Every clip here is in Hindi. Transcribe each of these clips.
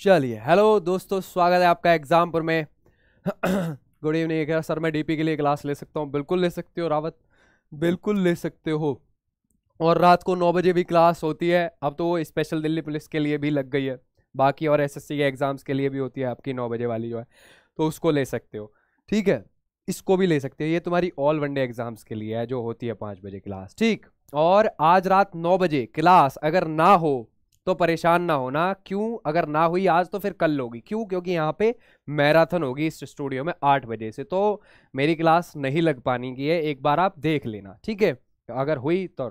चलिए हेलो दोस्तों स्वागत है आपका एग्ज़ाम पर मैं गुड इवनिंग सर मैं डीपी के लिए क्लास ले सकता हूँ बिल्कुल ले सकते हो रावत बिल्कुल ले सकते हो और रात को नौ बजे भी क्लास होती है अब तो वो स्पेशल दिल्ली पुलिस के लिए भी लग गई है बाकी और एसएससी के एग्ज़ाम्स के लिए भी होती है आपकी नौ बजे वाली जो है तो उसको ले सकते हो ठीक है इसको भी ले सकते हो ये तुम्हारी ऑल वनडे एग्ज़ाम्स के लिए है जो होती है पाँच बजे क्लास ठीक और आज रात नौ बजे क्लास अगर ना हो तो परेशान ना होना क्यों अगर ना हुई आज तो फिर कल होगी क्यों क्योंकि यहाँ पे मैराथन होगी इस स्टूडियो में आठ बजे से तो मेरी क्लास नहीं लग पानी की है एक बार आप देख लेना ठीक है अगर हुई तो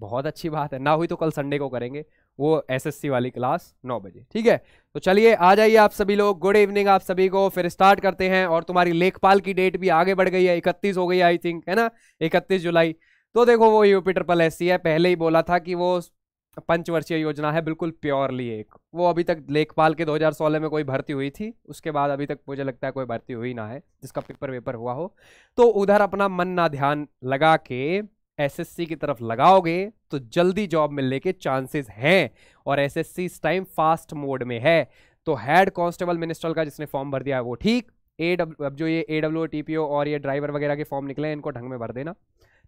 बहुत अच्छी बात है ना हुई तो कल संडे को करेंगे वो एसएससी वाली क्लास नौ बजे ठीक है तो चलिए आ जाइए आप सभी लोग गुड इवनिंग आप सभी को फिर स्टार्ट करते हैं और तुम्हारी लेखपाल की डेट भी आगे बढ़ गई है इकतीस हो गई आई थिंक है ना इकतीस जुलाई तो देखो वो यूपी ट्रिपल एस है पहले ही बोला था कि वो पंचवर्षीय योजना है बिल्कुल प्योरली एक वो अभी तक लेखपाल के 2016 में कोई भर्ती हुई थी उसके बाद अभी तक मुझे लगता है कोई भर्ती हुई ना है जिसका पेपर वेपर हुआ हो तो उधर अपना मन ना ध्यान लगा के एसएससी की तरफ लगाओगे तो जल्दी जॉब मिलने के चांसेस हैं और एसएससी इस टाइम फास्ट मोड में है तो हेड कांस्टेबल मिनिस्ट्रल का जिसने फॉर्म भर दिया है वो ठीक ए डब्ल्यू अब जो ये A W T P O और ये ड्राइवर वगैरह के फॉर्म निकले हैं इनको ढंग में भर देना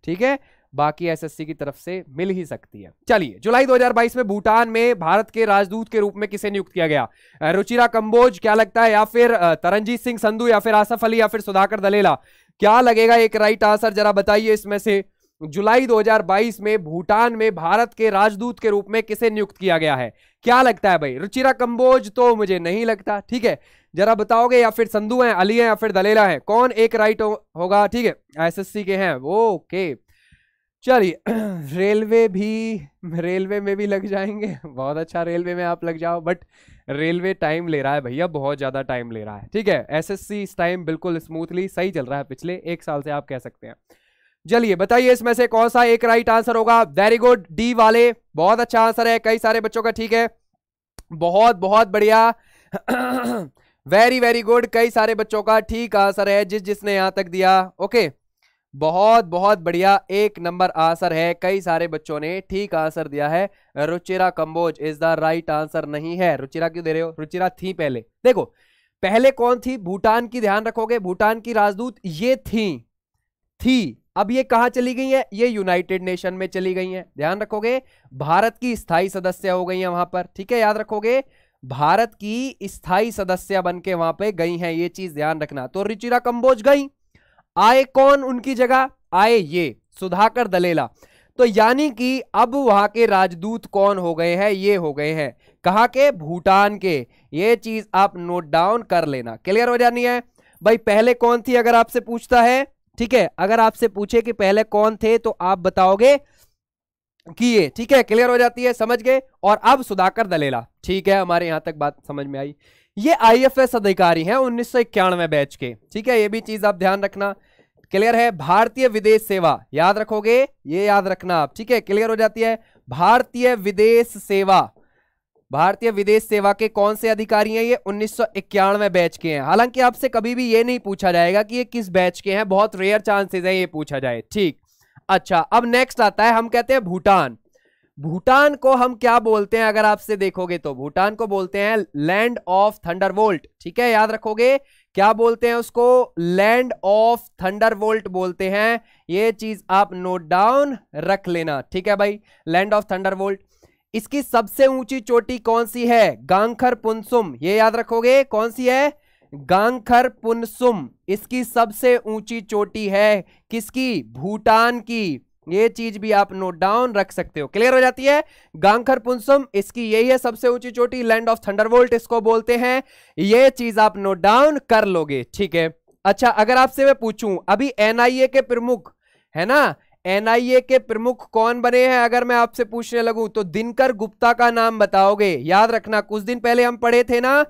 ठीक है बाकी एसएससी की तरफ से मिल ही सकती है चलिए जुलाई 2022 में भूटान में भारत के राजदूत के रूप में किसे नियुक्त किया गया रुचिरा कंबोज क्या लगता है या फिर तरनजीत सिंह संधू या फिर आसफ अली या फिर सुधाकर दलेला क्या लगेगा एक राइट आंसर जरा बताइए इसमें से जुलाई 2022 में भूटान में भारत के राजदूत के रूप में किसे नियुक्त किया गया है क्या लगता है भाई रुचिरा कंबोज तो मुझे नहीं लगता ठीक है जरा बताओगे या फिर संधु है अली है या फिर दलेला है कौन एक राइट होगा ठीक है एसएससी के हैं ओके चलिए रेलवे भी रेलवे में भी लग जाएंगे बहुत अच्छा रेलवे में आप लग जाओ बट रेलवे टाइम ले रहा है भैया बहुत ज़्यादा टाइम ले रहा है ठीक है एसएससी इस टाइम बिल्कुल स्मूथली सही चल रहा है पिछले एक साल से आप कह सकते हैं चलिए बताइए इसमें से कौन सा एक राइट आंसर होगा वेरी गुड डी वाले बहुत अच्छा आंसर है कई सारे बच्चों का ठीक है बहुत बहुत बढ़िया वेरी वेरी गुड कई सारे बच्चों का ठीक आंसर है जिस जिसने यहां तक दिया ओके बहुत बहुत बढ़िया एक नंबर आंसर है कई सारे बच्चों ने ठीक आंसर दिया है Ruchira Kamboj is the right answer नहीं है रुचिरा क्यों दे रहे हो रुचिरा थी पहले देखो पहले कौन थी भूटान की ध्यान रखोगे भूटान की राजदूत ये थी थी अब ये कहां चली गई है ये यूनाइटेड नेशन में चली गई है ध्यान रखोगे भारत की स्थायी सदस्य हो गई है वहां पर ठीक है याद रखोगे भारत की स्थायी सदस्य बन के वहां पर गई हैं ये चीज ध्यान रखना तो रिचिरा कंबोज गई आए कौन उनकी जगह आए ये सुधाकर दलेला तो यानी कि अब वहां के राजदूत कौन हो गए हैं ये हो गए हैं कहा के भूटान के ये चीज आप नोट डाउन कर लेना क्लियर हो जानी है भाई पहले कौन थी अगर आपसे पूछता है ठीक है अगर आपसे पूछे कि पहले कौन थे तो आप बताओगे किए ठीक है क्लियर हो जाती है समझ गए और अब सुधाकर दलेला ठीक है हमारे यहां तक बात समझ में आई ये आईएफएस अधिकारी हैं उन्नीस बैच के ठीक है ये भी चीज आप ध्यान रखना क्लियर है भारतीय विदेश सेवा याद रखोगे ये याद रखना आप ठीक है क्लियर हो जाती है भारतीय विदेश सेवा भारतीय विदेश सेवा के कौन से अधिकारी हैं ये उन्नीस बैच के हैं हालांकि आपसे कभी भी ये नहीं पूछा जाएगा कि ये किस बैच के हैं बहुत रेयर चांसेस है ये पूछा जाए ठीक अच्छा अब नेक्स्ट आता है हम कहते हैं भूटान भूटान को हम क्या बोलते हैं अगर आपसे देखोगे तो भूटान को बोलते हैं लैंड ऑफ थंडर ठीक है याद रखोगे क्या बोलते हैं उसको लैंड ऑफ थंडरवोल्ट बोलते हैं ये चीज आप नोट डाउन रख लेना ठीक है भाई लैंड ऑफ थंडरवोल्ट इसकी सबसे ऊंची चोटी कौन सी है गांखर पुनसुम ये याद रखोगे कौन सी है गांखर पुनसुम इसकी सबसे ऊंची चोटी है किसकी भूटान की ये चीज भी आप नोट डाउन रख सकते हो क्लियर हो जाती है गांखर पुनसुम इसकी यही है सबसे ऊंची चोटी लैंड ऑफ थंडरवोल्ट इसको बोलते हैं ये चीज आप नोट डाउन कर लोगे ठीक है अच्छा अगर आपसे मैं पूछूं अभी एनआईए के प्रमुख है ना एनआईए के प्रमुख कौन बने हैं अगर मैं आपसे पूछने लगूं तो दिनकर गुप्ता का नाम बताओगे याद रखना कुछ दिन पहले हम पढ़े थे ना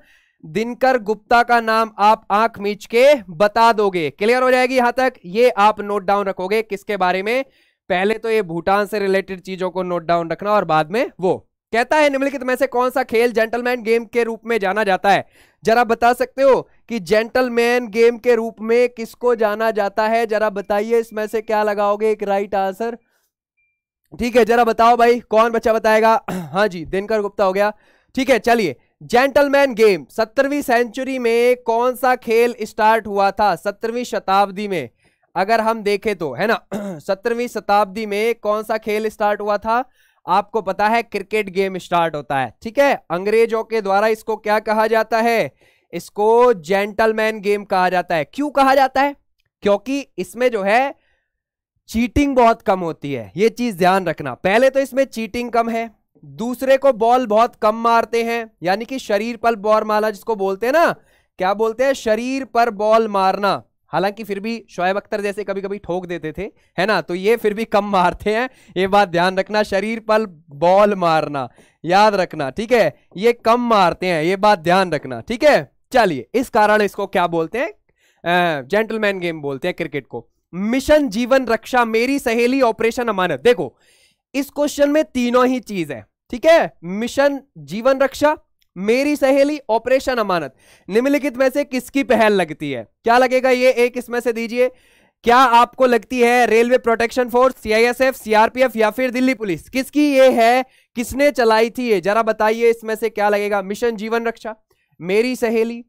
दिनकर गुप्ता का नाम आप आंख मीच के बता दोगे क्लियर हो जाएगी यहां तक ये आप नोट डाउन रखोगे किसके बारे में पहले तो ये भूटान से रिलेटेड चीजों को नोट डाउन रखना और बाद में वो कहता है निम्नलिखित में से कौन सा खेल जेंटलमैन गेम के रूप में जाना जाता है जरा बता सकते हो कि जेंटलमैन गेम के रूप में किसको जाना जाता है जरा बताइए इसमें से क्या लगाओगे एक राइट आंसर ठीक है जरा बताओ भाई कौन बच्चा बताएगा हाँ जी दिनकर गुप्ता हो गया ठीक है चलिए जेंटलमैन गेम सत्तरवीं सेंचुरी में कौन सा खेल स्टार्ट हुआ था सत्तरवीं शताब्दी में अगर हम देखें तो है ना सत्रहवीं शताब्दी में कौन सा खेल स्टार्ट हुआ था आपको पता है क्रिकेट गेम स्टार्ट होता है ठीक है अंग्रेजों के द्वारा इसको क्या कहा जाता है इसको जेंटलमैन गेम कहा जाता है क्यों कहा जाता है क्योंकि इसमें जो है चीटिंग बहुत कम होती है ये चीज ध्यान रखना पहले तो इसमें चीटिंग कम है दूसरे को बॉल बहुत कम मारते हैं यानी कि शरीर पर बॉल मारना जिसको बोलते हैं ना क्या बोलते हैं शरीर पर बॉल मारना हालांकि फिर भी शोएब अख्तर जैसे कभी कभी ठोक देते थे है ना तो ये फिर भी कम मारते हैं ये बात ध्यान रखना शरीर पर बॉल मारना याद रखना ठीक है ये कम मारते हैं ये बात ध्यान रखना ठीक है चलिए इस कारण इसको क्या बोलते हैं जेंटलमैन गेम बोलते हैं क्रिकेट को मिशन जीवन रक्षा मेरी सहेली ऑपरेशन अमानत देखो इस क्वेश्चन में तीनों ही चीज है ठीक है मिशन जीवन रक्षा मेरी सहेली ऑपरेशन अमानत निम्नलिखित में से किसकी पहल लगती है क्या लगेगा ये एक इसमें से दीजिए क्या आपको लगती है railway protection force CISF CRPF या फिर दिल्ली पुलिस किसकी ये है किसने चलाई थी ये जरा बताइए इसमें से क्या लगेगा मिशन जीवन रक्षा मेरी सहेली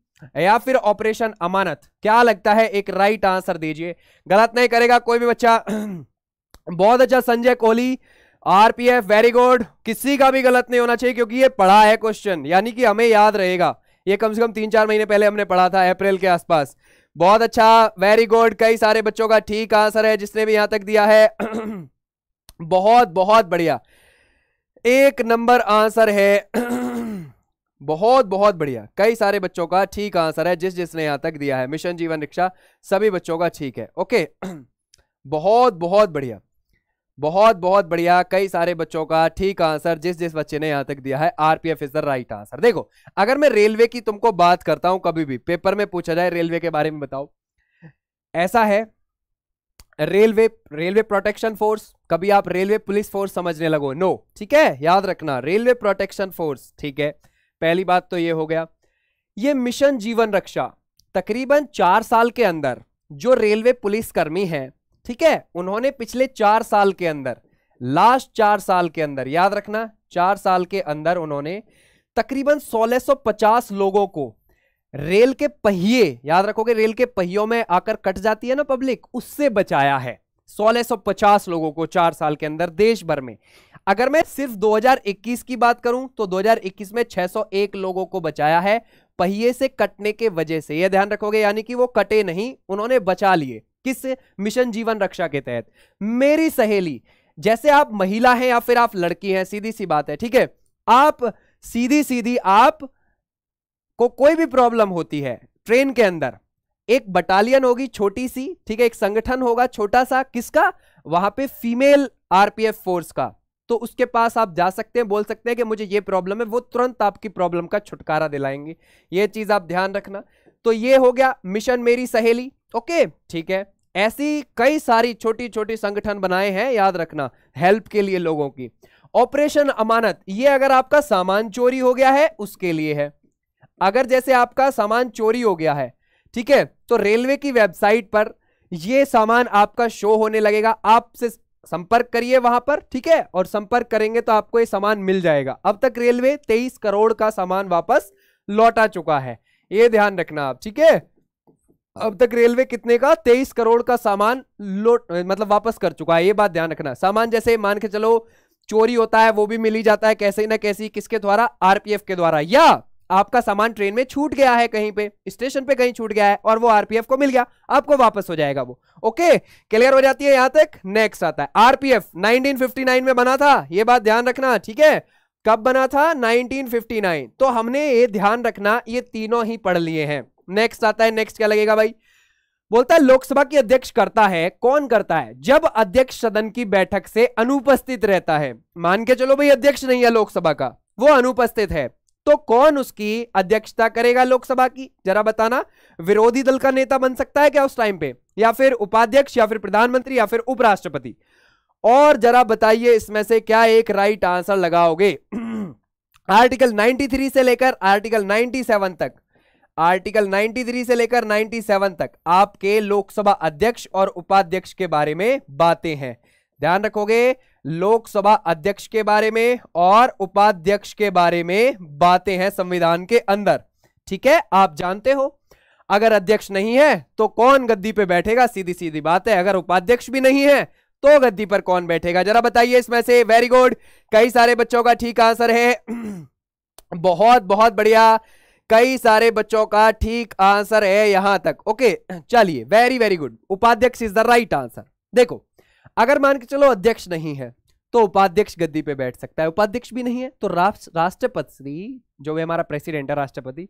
या फिर ऑपरेशन अमानत क्या लगता है एक राइट आंसर दीजिए गलत नहीं करेगा कोई भी बच्चा बहुत अच्छा Sanjay Kohli RPF very good किसी का भी गलत नहीं होना चाहिए क्योंकि ये पढ़ा है क्वेश्चन यानी कि हमें याद रहेगा ये कम से कम तीन चार महीने पहले हमने पढ़ा था अप्रैल के आसपास बहुत अच्छा वेरी गुड कई सारे बच्चों का ठीक आंसर है जिसने भी यहां तक दिया है बहुत बहुत बढ़िया एक नंबर आंसर है बहुत बहुत बढ़िया कई सारे बच्चों का ठीक आंसर है जिस जिसने यहां तक दिया है मिशन जीवन रिक्शा सभी बच्चों का ठीक है ओके बहुत बहुत बढ़िया बहुत बहुत बढ़िया कई सारे बच्चों का ठीक आंसर जिस जिस बच्चे ने यहां तक दिया है RPF is the right answer देखो अगर मैं रेलवे की तुमको बात करता हूं कभी भी पेपर में पूछा जाए रेलवे के बारे में बताओ ऐसा है रेलवे रेलवे प्रोटेक्शन फोर्स कभी आप रेलवे पुलिस फोर्स समझने लगो नो ठीक है याद रखना रेलवे प्रोटेक्शन फोर्स ठीक है पहली बात तो ये हो गया ये मिशन जीवन रक्षा तकरीबन चार साल के अंदर जो रेलवे पुलिसकर्मी है ठीक है उन्होंने पिछले चार साल के अंदर लास्ट चार साल के अंदर याद रखना चार साल के अंदर उन्होंने तकरीबन 1650 लोगों को रेल के पहिए याद रखोगे रेल के पहियों में आकर कट जाती है ना पब्लिक उससे बचाया है 1650 लोगों को चार साल के अंदर देश भर में अगर मैं सिर्फ 2021 की बात करूं तो 2021 में 601 लोगों को बचाया है पहिए से कटने के वजह से यह ध्यान रखोगे यानी कि वो कटे नहीं उन्होंने बचा लिए किस मिशन जीवन रक्षा के तहत मेरी सहेली जैसे आप महिला हैं या फिर आप लड़की हैं सीधी सी बात है ठीक है आप सीधी सीधी आप को कोई भी प्रॉब्लम होती है ट्रेन के अंदर एक बटालियन होगी छोटी सी ठीक है एक संगठन होगा छोटा सा किसका वहां पे फीमेल आरपीएफ फोर्स का तो उसके पास आप जा सकते हैं बोल सकते हैं कि मुझे ये प्रॉब्लम है वो तुरंत आपकी प्रॉब्लम का छुटकारा दिलाएंगे ये चीज आप ध्यान रखना तो ये हो गया मिशन मेरी सहेली ओके ठीक है ऐसी कई सारी छोटी छोटी संगठन बनाए हैं याद रखना हेल्प के लिए लोगों की ऑपरेशन अमानत ये अगर आपका सामान चोरी हो गया है उसके लिए है अगर जैसे आपका सामान चोरी हो गया है ठीक है तो रेलवे की वेबसाइट पर यह सामान आपका शो होने लगेगा आपसे संपर्क करिए वहां पर ठीक है और संपर्क करेंगे तो आपको ये सामान मिल जाएगा अब तक रेलवे तेईस करोड़ का सामान वापस लौटा चुका है ये ध्यान रखना आप ठीक है हाँ। अब तक रेलवे कितने का तेईस करोड़ का सामान लोट मतलब वापस कर चुका है ये बात ध्यान रखना सामान जैसे मान के चलो चोरी होता है वो भी मिली जाता है कैसे ना कैसी किसके द्वारा आरपीएफ के द्वारा या आपका सामान ट्रेन में छूट गया है कहीं पे स्टेशन पे कहीं छूट गया है और वो आरपीएफ को मिल गया आपको वापस हो जाएगा वो ओके क्लियर हो जाती है यहां तक नेक्स्ट आता है आरपीएफ 1959 में बना था ये बात ध्यान रखना ठीक है कब बना था 1959 तो हमने ये ध्यान रखना ये तीनों ही पढ़ लिए हैं नेक्स्ट आता है नेक्स्ट क्या लगेगा भाई बोलता है लोकसभा की अध्यक्ष करता है कौन करता है जब अध्यक्ष सदन की बैठक से अनुपस्थित रहता है मान के चलो भाई अध्यक्ष नहीं है लोकसभा का वो अनुपस्थित है तो कौन उसकी अध्यक्षता करेगा लोकसभा की जरा बताना विरोधी दल का नेता बन सकता है क्या उस टाइम पे या फिर उपाध्यक्ष या फिर प्रधानमंत्री या फिर उपराष्ट्रपति और जरा बताइए इसमें से क्या एक राइट आंसर लगाओगे आर्टिकल 93 से लेकर आर्टिकल 97 तक आर्टिकल 93 से लेकर 97 तक आपके लोकसभा अध्यक्ष और उपाध्यक्ष के बारे में बातें हैं ध्यान रखोगे लोकसभा अध्यक्ष के बारे में और उपाध्यक्ष के बारे में बातें हैं संविधान के अंदर ठीक है आप जानते हो अगर अध्यक्ष नहीं है तो कौन गद्दी पे बैठेगा सीधी सीधी बात है अगर उपाध्यक्ष भी नहीं है तो गद्दी पर कौन बैठेगा जरा बताइए इसमें से वेरी गुड कई सारे बच्चों का ठीक आंसर है बहुत बहुत बढ़िया कई सारे बच्चों का ठीक आंसर है यहां तक ओके चलिए very very good upadhyaksh is the right answer देखो अगर मान के चलो अध्यक्ष नहीं है तो उपाध्यक्ष गद्दी पे बैठ सकता है उपाध्यक्ष भी नहीं है तो राष्ट्रपति जो भी हमारा प्रेसिडेंट है राष्ट्रपति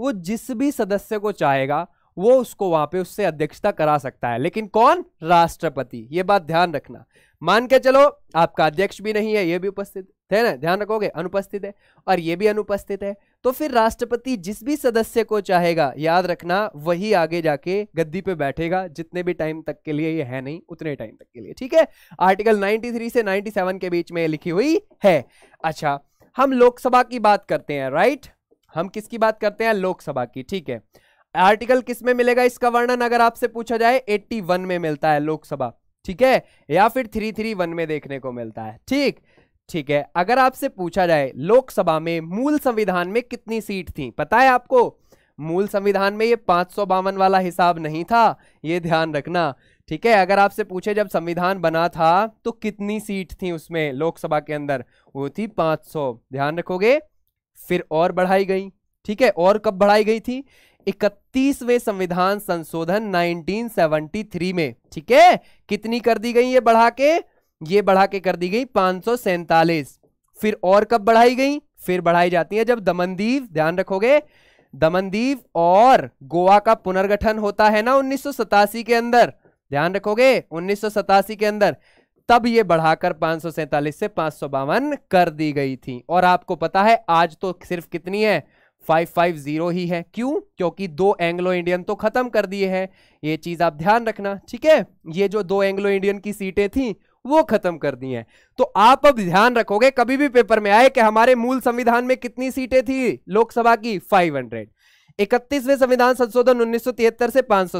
वो जिस भी सदस्य को चाहेगा वो उसको वहां पे उससे अध्यक्षता करा सकता है लेकिन कौन राष्ट्रपति ये बात ध्यान रखना मान के चलो आपका अध्यक्ष भी नहीं है ये भी उपस्थित है ना ध्यान रखोगे अनुपस्थित है और ये भी अनुपस्थित है तो फिर राष्ट्रपति जिस भी सदस्य को चाहेगा याद रखना वही आगे जाके गद्दी पे बैठेगा जितने भी टाइम तक के लिए ये है नहीं उतने टाइम तक के लिए ठीक है आर्टिकल 93 से 97 के बीच में लिखी हुई है अच्छा हम लोकसभा की बात करते हैं राइट हम किसकी बात करते हैं लोकसभा की ठीक है आर्टिकल किस में मिलेगा इसका वर्णन अगर आपसे पूछा जाए एट्टी में मिलता है लोकसभा ठीक है या फिर थ्री में देखने को मिलता है ठीक ठीक है अगर आपसे पूछा जाए लोकसभा में मूल संविधान में कितनी सीट थी पता है आपको मूल संविधान में ये पांच वाला हिसाब नहीं था ये ध्यान रखना ठीक है अगर आपसे पूछे जब संविधान बना था तो कितनी सीट थी उसमें लोकसभा के अंदर वो थी 500 ध्यान रखोगे फिर और बढ़ाई गई ठीक है और कब बढ़ाई गई थी इकतीसवें संविधान संशोधन 1973 में ठीक है कितनी कर दी गई ये बढ़ा के ये बढ़ा के कर दी गई पांच फिर और कब बढ़ाई गई फिर बढ़ाई जाती है जब दमनदीव ध्यान रखोगे दमनदीव और गोवा का पुनर्गठन होता है ना उन्नीस के अंदर ध्यान रखोगे उन्नीस के अंदर तब ये बढ़ाकर पांच से पांच कर दी गई थी और आपको पता है आज तो सिर्फ कितनी है 550 ही है क्यों क्योंकि दो एंग्लो इंडियन तो खत्म कर दिए हैं ये चीज आप ध्यान रखना ठीक है ये जो दो एंग्लो इंडियन की सीटें थी वो खत्म कर दी है तो आप अब ध्यान रखोगे कभी भी पेपर में आए कि हमारे मूल संविधान में कितनी सीटें थी लोकसभा की 500 इकतीसवें संविधान संशोधन उन्नीस से पांच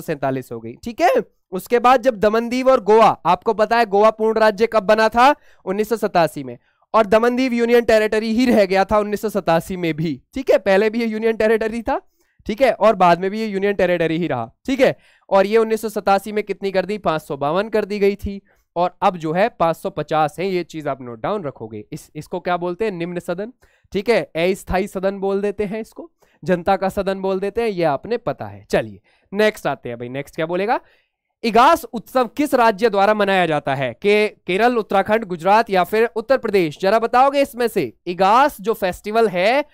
हो गई ठीक है उसके बाद जब दमनदीव और गोवा आपको पता है गोवा पूर्ण राज्य कब बना था उन्नीस में और दमनदीव यूनियन टेरिटरी ही रह गया था उन्नीस में भी ठीक है पहले भी ये यूनियन टेरिटरी था ठीक है और बाद में भी ये यूनियन टेरिटरी ही रहा ठीक है और ये उन्नीस में कितनी कर दी पांच कर दी गई थी और अब जो है 550 है ये चीज आप नोट डाउन रखोगे इस इसको क्या बोलते हैं निम्न सदन ठीक है अस्थायी सदन बोल देते हैं इसको जनता का सदन बोल देते हैं ये आपने पता है चलिए नेक्स्ट आते हैं भाई नेक्स्ट क्या बोलेगा इगास उत्सव किस राज्य द्वारा मनाया जाता है के केरल उत्तराखंड गुजरात या फिर उत्तर प्रदेश जरा बताओगे इसमें से इगास जो फेस्टिवल है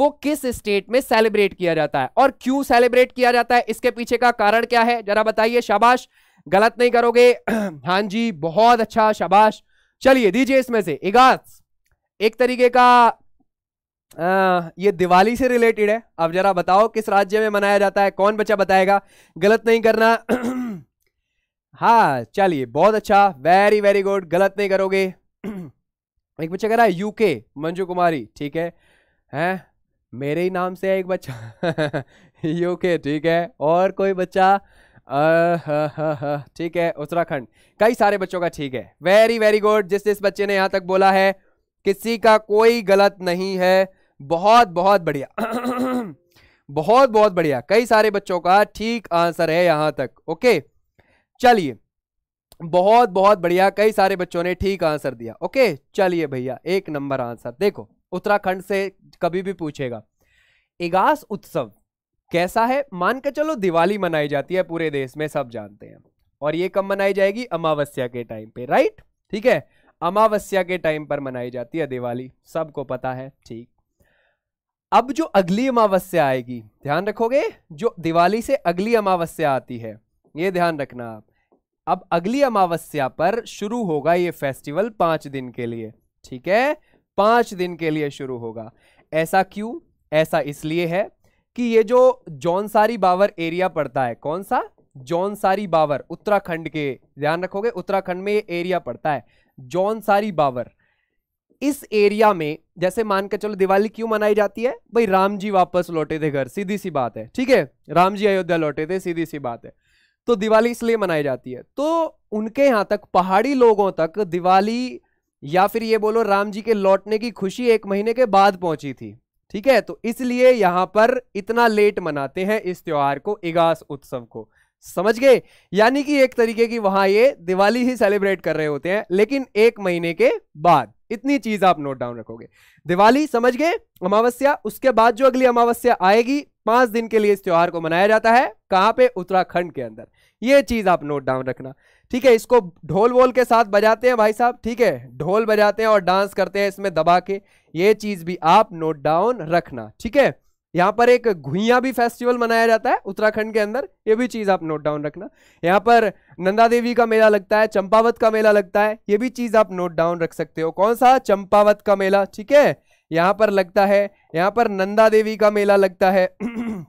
वो किस स्टेट में सेलिब्रेट किया जाता है और क्यों सेलिब्रेट किया जाता है इसके पीछे का कारण क्या है जरा बताइए शाबाश गलत नहीं करोगे हाँ जी बहुत अच्छा शाबाश चलिए दीजिए इसमें से इगास एक तरीके का आ, ये दिवाली से रिलेटेड है अब जरा बताओ किस राज्य में मनाया जाता है कौन बच्चा बताएगा गलत नहीं करना हाँ चलिए बहुत अच्छा वेरी वेरी गुड गलत नहीं करोगे एक बच्चा कह रहा है यूके मंजू कुमारी ठीक है हैं मेरे ही नाम से है एक बच्चा यूके ठीक है और कोई बच्चा ठीक है उत्तराखंड कई सारे बच्चों का ठीक है वेरी वेरी गुड जिस जिस बच्चे ने यहाँ तक बोला है किसी का कोई गलत नहीं है बहुत बहुत बढ़िया बहुत बहुत बढ़िया कई सारे बच्चों का ठीक आंसर है यहाँ तक ओके चलिए बहुत बहुत बढ़िया कई सारे बच्चों ने ठीक आंसर दिया ओके चलिए भैया एक नंबर आंसर देखो उत्तराखंड से कभी भी पूछेगा इगास उत्सव कैसा है मान के चलो दिवाली मनाई जाती है पूरे देश में सब जानते हैं और ये कब मनाई जाएगी अमावस्या के टाइम पे राइट ठीक है अमावस्या के टाइम पर मनाई जाती है दिवाली सबको पता है ठीक अब जो अगली अमावस्या आएगी ध्यान रखोगे जो दिवाली से अगली अमावस्या आती है ये ध्यान रखना आप अब अगली अमावस्या पर शुरू होगा ये फेस्टिवल पांच दिन के लिए ठीक है पांच दिन के लिए शुरू होगा ऐसा क्यों ऐसा इसलिए है कि ये जो जौनसारी बावर एरिया पड़ता है कौन सा जौनसारी बावर उत्तराखंड के ध्यान रखोगे उत्तराखंड में ये एरिया पड़ता है जौनसारी बावर इस एरिया में जैसे मान के चलो दिवाली क्यों मनाई जाती है भाई राम जी वापस लौटे थे घर सीधी सी बात है ठीक है राम जी अयोध्या लौटे थे सीधी सी बात है तो दिवाली इसलिए मनाई जाती है तो उनके यहां तक पहाड़ी लोगों तक दिवाली या फिर ये बोलो राम जी के लौटने की खुशी एक महीने के बाद पहुंची थी ठीक है तो इसलिए यहां पर इतना लेट मनाते हैं इस त्योहार को इगास उत्सव को समझ गए यानी कि एक तरीके की वहां ये दिवाली ही सेलिब्रेट कर रहे होते हैं लेकिन एक महीने के बाद इतनी चीज आप नोट डाउन रखोगे दिवाली समझ गए अमावस्या उसके बाद जो अगली अमावस्या आएगी पांच दिन के लिए इस त्योहार को मनाया जाता है कहां पे उत्तराखंड के अंदर ये चीज आप नोट डाउन रखना ठीक है इसको ढोल वोल के साथ बजाते हैं भाई साहब ठीक है ढोल बजाते हैं और डांस करते हैं इसमें दबा के ये चीज भी आप नोट डाउन रखना ठीक है यहाँ पर एक घुइया भी फेस्टिवल मनाया जाता है उत्तराखंड के अंदर ये भी चीज़ आप नोट डाउन रखना यहाँ पर नंदा देवी का मेला लगता है चंपावत का मेला लगता है ये भी चीज़ आप नोट डाउन रख सकते हो कौन सा चंपावत का मेला ठीक है यहाँ पर लगता है यहाँ पर नंदा देवी का मेला लगता है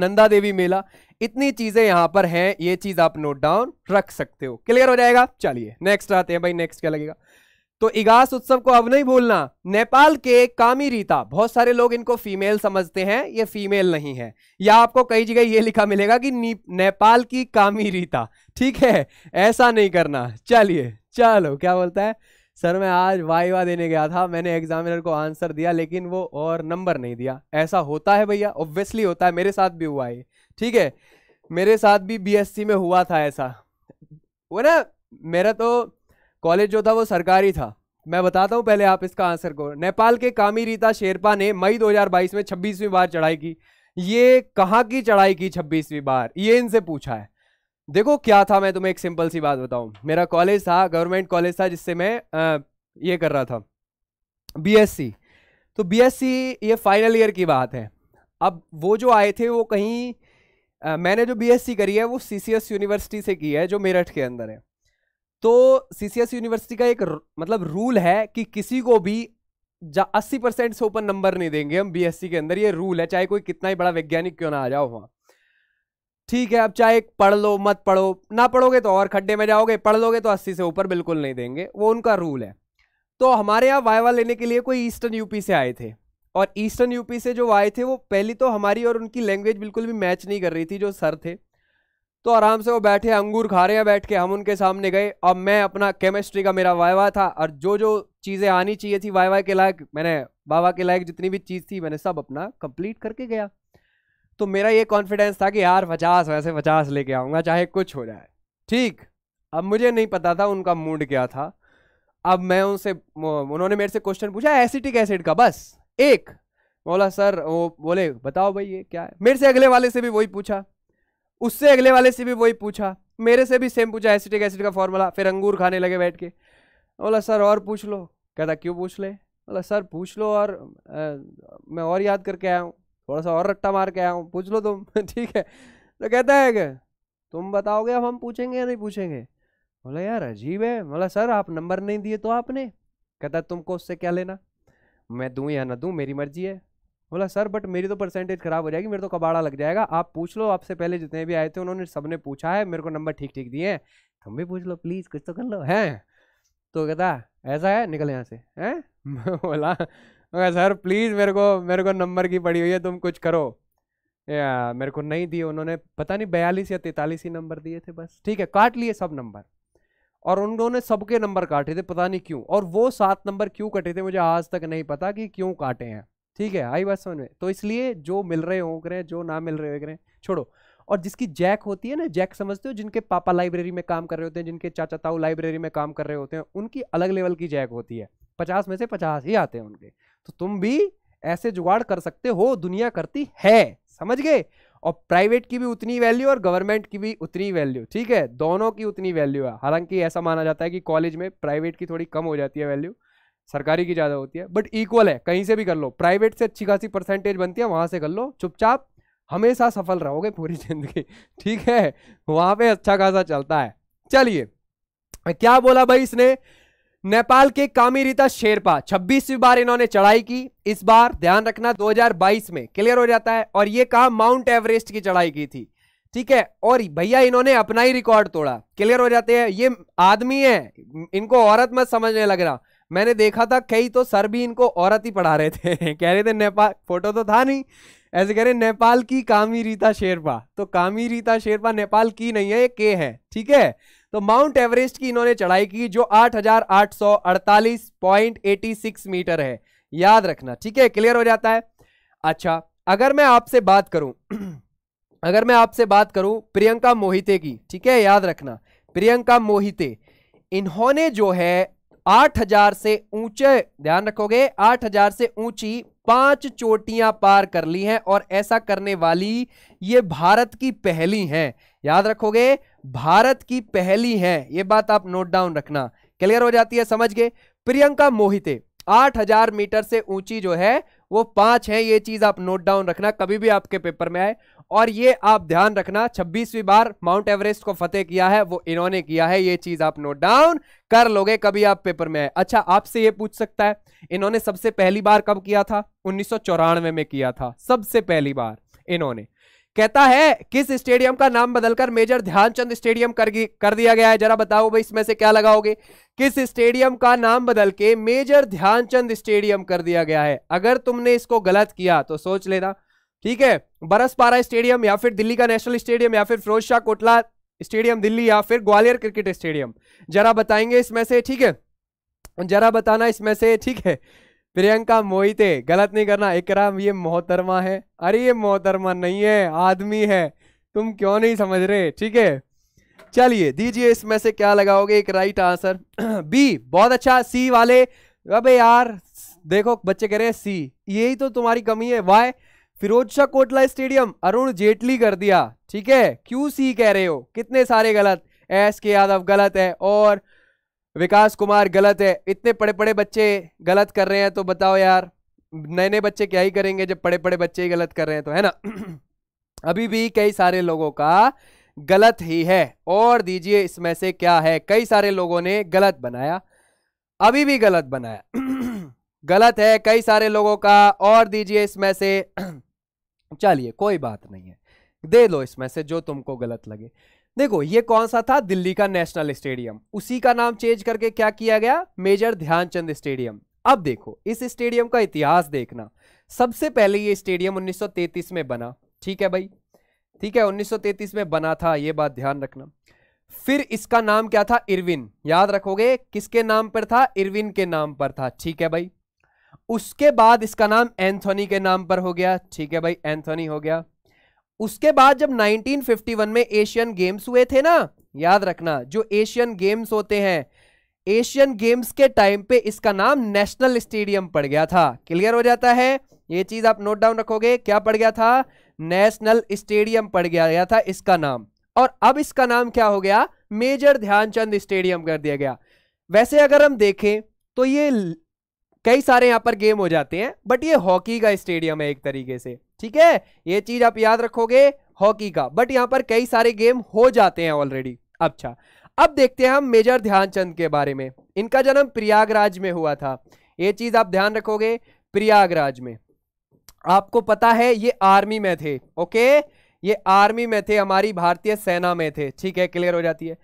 नंदा देवी मेला इतनी चीजें यहां पर हैं ये चीज आप नोट डाउन रख सकते हो क्लियर हो जाएगा चलिए नेक्स्ट आते हैं भाई नेक्स्ट क्या लगेगा तो इगास उत्सव को अब नहीं भूलना नेपाल के कामी रीता बहुत सारे लोग इनको फीमेल समझते हैं ये फीमेल नहीं है या आपको कई जगह ये लिखा मिलेगा कि नेपाल की कामी रीता ठीक है ऐसा नहीं करना चलिए चलो क्या बोलता है सर मैं आज वाइवा देने गया था मैंने एग्जामिनर को आंसर दिया लेकिन वो और नंबर नहीं दिया ऐसा होता है भैया ऑब्वियसली होता है मेरे साथ भी हुआ है ठीक है मेरे साथ भी बीएससी में हुआ था ऐसा वो ना मेरा तो कॉलेज जो था वो सरकारी था मैं बताता हूँ पहले आप इसका आंसर को नेपाल के कामी रीता शेरपा ने मई 2022 में 26वीं बार चढ़ाई की ये कहाँ की चढ़ाई की 26वीं बार ये इनसे पूछा है देखो क्या था मैं तुम्हें एक सिंपल सी बात बताऊँ मेरा कॉलेज था गवर्नमेंट कॉलेज था जिससे मैं आ, ये कर रहा था बी तो बी ये फाइनल ईयर की बात है अब वो जो आए थे वो कहीं मैंने जो बीएससी करी है वो सीसीएस यूनिवर्सिटी से की है जो मेरठ के अंदर है तो सीसीएस यूनिवर्सिटी का एक मतलब रूल है कि किसी को भी अस्सी परसेंट से ऊपर नंबर नहीं देंगे हम बीएससी के अंदर ये रूल है चाहे कोई कितना ही बड़ा वैज्ञानिक क्यों ना आ जाओ वहाँ ठीक है अब चाहे पढ़ लो मत पढ़ो ना पढ़ोगे तो और खड्डे में जाओगे पढ़ लोगे तो अस्सी से ऊपर बिल्कुल नहीं देंगे वो उनका रूल है तो हमारे यहाँ वाइवा लेने के लिए कोई ईस्टर्न यूपी से आए थे और ईस्टर्न यूपी से जो आए थे वो पहली तो हमारी और उनकी लैंग्वेज बिल्कुल भी मैच नहीं कर रही थी जो सर थे तो आराम से वो बैठे अंगूर खा रहे हैं बैठ के हम उनके सामने गए और मैं अपना केमिस्ट्री का मेरा वाइवा था और जो जो चीज़ें आनी चाहिए थी वाइवा के लायक मैंने बाबा के लायक जितनी भी चीज़ थी मैंने सब अपना कंप्लीट करके गया तो मेरा ये कॉन्फिडेंस था कि यार पचास वैसे पचास लेके आऊँगा चाहे कुछ हो जाए ठीक अब मुझे नहीं पता था उनका मूड क्या था अब मैं उनसे उन्होंने मेरे से क्वेश्चन पूछा एसिटिक एसिड का बस एक बोला सर वो बोले बताओ भाई ये क्या है मेरे से अगले वाले से भी वही पूछा उससे अगले वाले से भी वही पूछा मेरे से भी सेम पूछा एसिटिक एसिड का फॉर्मूला फिर अंगूर खाने लगे बैठ के बोला सर और पूछ लो कहता क्यों पूछ ले बोला सर पूछ लो और आ, मैं और याद करके आया हूँ थोड़ा सा और रट्टा मार के आया हूँ पूछ लो तुम ठीक है तो कहता है कि तुम बताओगे अब हम पूछेंगे या नहीं पूछेंगे बोला यार अजीब है बोला सर आप नंबर नहीं दिए तो आपने कहता तुमको उससे क्या लेना मैं दूँ या ना दूँ मेरी मर्जी है बोला सर बट मेरी तो परसेंटेज ख़राब हो जाएगी मेरे तो कबाड़ा लग जाएगा आप पूछ लो आपसे पहले जितने भी आए थे उन्होंने सबने पूछा है मेरे को नंबर ठीक ठीक दिए हैं तुम भी पूछ लो प्लीज़ कुछ तो कर लो हैं तो कहता ऐसा है निकल यहाँ से हैं बोला मैं सर प्लीज़ मेरे को मेरे को नंबर की पड़ी हुई है तुम कुछ करो या मेरे को नहीं दिए उन्होंने पता नहीं बयालीस या तैतालीस ही नंबर दिए थे बस ठीक है काट लिए सब नंबर और उन्होंने सबके नंबर काटे थे पता नहीं क्यों और वो सात नंबर क्यों कटे थे मुझे आज तक नहीं पता कि क्यों काटे हैं ठीक है आई बात समझ में तो इसलिए जो मिल रहे हो करें जो ना मिल रहे हो करें छोड़ो और जिसकी जैक होती है ना जैक समझते हो जिनके पापा लाइब्रेरी में काम कर रहे होते हैं जिनके चाचा ताऊ लाइब्रेरी में काम कर रहे होते हैं उनकी अलग लेवल की जैक होती है पचास में से पचास ही आते हैं उनके तो तुम भी ऐसे जुगाड़ कर सकते हो दुनिया करती है समझ गए और प्राइवेट की भी उतनी वैल्यू और गवर्नमेंट की भी उतनी वैल्यू ठीक है दोनों की उतनी वैल्यू है हालांकि ऐसा माना जाता है कि कॉलेज में प्राइवेट की थोड़ी कम हो जाती है वैल्यू सरकारी की ज़्यादा होती है बट इक्वल है कहीं से भी कर लो प्राइवेट से अच्छी खासी परसेंटेज बनती है वहाँ से कर लो चुपचाप हमेशा सफल रहोगे पूरी ज़िंदगी ठीक है वहाँ पर अच्छा खासा चलता है चलिए क्या बोला भाई इसने नेपाल के रीता शेरपा छब्बीसवीं बार इन्होंने चढ़ाई की इस बार ध्यान रखना 2022 में क्लियर हो जाता है और ये कहा माउंट एवरेस्ट की चढ़ाई की थी ठीक है और भैया इन्होंने अपना ही रिकॉर्ड तोड़ा क्लियर हो जाते हैं ये आदमी है इनको औरत मत समझने लग रहा मैंने देखा था कई तो सर भी इनको औरत ही पढ़ा रहे थे कह रहे थे नेपाल फोटो तो था नहीं ऐसे कह रहे नेपाल की कामी रीता शेरपा तो कामी रीता शेरपा नेपाल की नहीं है ये के है ठीक है तो माउंट एवरेस्ट की इन्होंने चढ़ाई की जो 8,848.86 मीटर है याद रखना ठीक है क्लियर हो जाता है अच्छा अगर मैं आपसे बात करूं अगर मैं आपसे बात करूं प्रियंका मोहिते की ठीक है याद रखना प्रियंका मोहिते इन्होंने जो है 8000 से ऊंचे ध्यान रखोगे 8000 से ऊंची पांच चोटियां पार कर ली हैं और ऐसा करने वाली ये भारत की पहली हैं याद रखोगे भारत की पहली हैं ये बात आप नोट डाउन रखना क्लियर हो जाती है समझ गए प्रियंका मोहिते 8000 मीटर से ऊंची जो है वो पांच है ये चीज आप नोट डाउन रखना कभी भी आपके पेपर में आए और ये आप ध्यान रखना 26वीं बार माउंट एवरेस्ट को फतेह किया है वो इन्होंने किया है ये चीज आप नोट डाउन कर लोगे कभी आप पेपर में आए अच्छा आपसे ये पूछ सकता है इन्होंने सबसे पहली बार कब किया था उन्नीस में किया था सबसे पहली बार इन्होंने कहता है किस स्टेडियम का नाम बदलकर मेजर ध्यानचंद स्टेडियम कर, कर दिया गया है जरा बताओ भाई इसमें से क्या लगाओगे किस स्टेडियम का नाम बदल के मेजर ध्यानचंद स्टेडियम कर दिया गया है अगर तुमने इसको गलत किया तो सोच लेना ठीक है बरसपारा स्टेडियम या फिर दिल्ली का नेशनल स्टेडियम या फिर फिरोज शाह कोटला स्टेडियम दिल्ली या फिर ग्वालियर क्रिकेट स्टेडियम जरा बताएंगे इसमें से ठीक है जरा बताना इसमें से ठीक है प्रियंका मोहिते गलत नहीं करना इकराम ये मोहतरमा है अरे ये मोहतरमा नहीं है आदमी है तुम क्यों नहीं समझ रहे ठीक है चलिए दीजिए इसमें से क्या लगाओगे एक राइट आंसर बी बहुत अच्छा सी वाले अबे यार देखो बच्चे कह रहे हैं सी यही तो तुम्हारी कमी है वाई फिरोज शाह कोटला स्टेडियम अरुण जेटली कर दिया ठीक है क्यू सी कह रहे हो कितने सारे गलत एस के यादव गलत है और विकास कुमार गलत है इतने पड़े पड़े बच्चे गलत कर रहे हैं तो बताओ यार नए नए बच्चे क्या ही करेंगे जब पड़े पड़े बच्चे ही गलत कर रहे हैं तो है ना अभी भी कई सारे लोगों का गलत ही है और दीजिए इसमें से क्या है कई सारे लोगों ने गलत बनाया अभी भी गलत बनाया गलत है कई सारे लोगों का और दीजिए इसमें से चलिए कोई बात नहीं है दे दो इसमें से जो तुमको गलत लगे देखो ये कौन सा था दिल्ली का नेशनल स्टेडियम उसी का नाम चेंज करके क्या किया गया मेजर ध्यानचंद स्टेडियम अब देखो इस स्टेडियम का इतिहास देखना सबसे पहले ये स्टेडियम 1933 में बना ठीक है भाई ठीक है 1933 में बना था ये बात ध्यान रखना फिर इसका नाम क्या था इरविन याद रखोगे किसके नाम पर था इरविन के नाम पर था ठीक है भाई उसके बाद इसका नाम एंथोनी के नाम पर हो गया ठीक है भाई एंथोनी हो गया उसके बाद जब 1951 में एशियन गेम्स हुए थे ना याद रखना जो एशियन गेम्स होते हैं एशियन गेम्स के टाइम पे इसका नाम नेशनल स्टेडियम पड़ गया था क्लियर हो जाता है ये चीज आप नोट डाउन रखोगे क्या पड़ गया था नेशनल स्टेडियम पड़ गया, गया था इसका नाम और अब इसका नाम क्या हो गया मेजर ध्यानचंद स्टेडियम कर दिया गया वैसे अगर हम देखें तो ये कई सारे यहाँ पर गेम हो जाते हैं बट ये हॉकी का स्टेडियम है एक तरीके से ठीक है ये चीज आप याद रखोगे हॉकी का बट यहाँ पर कई सारे गेम हो जाते हैं ऑलरेडी अच्छा अब देखते हैं हम मेजर ध्यानचंद के बारे में इनका जन्म प्रयागराज में हुआ था ये चीज आप ध्यान रखोगे प्रयागराज में आपको पता है ये आर्मी में थे ओके ये आर्मी में थे हमारी भारतीय सेना में थे ठीक है क्लियर हो जाती है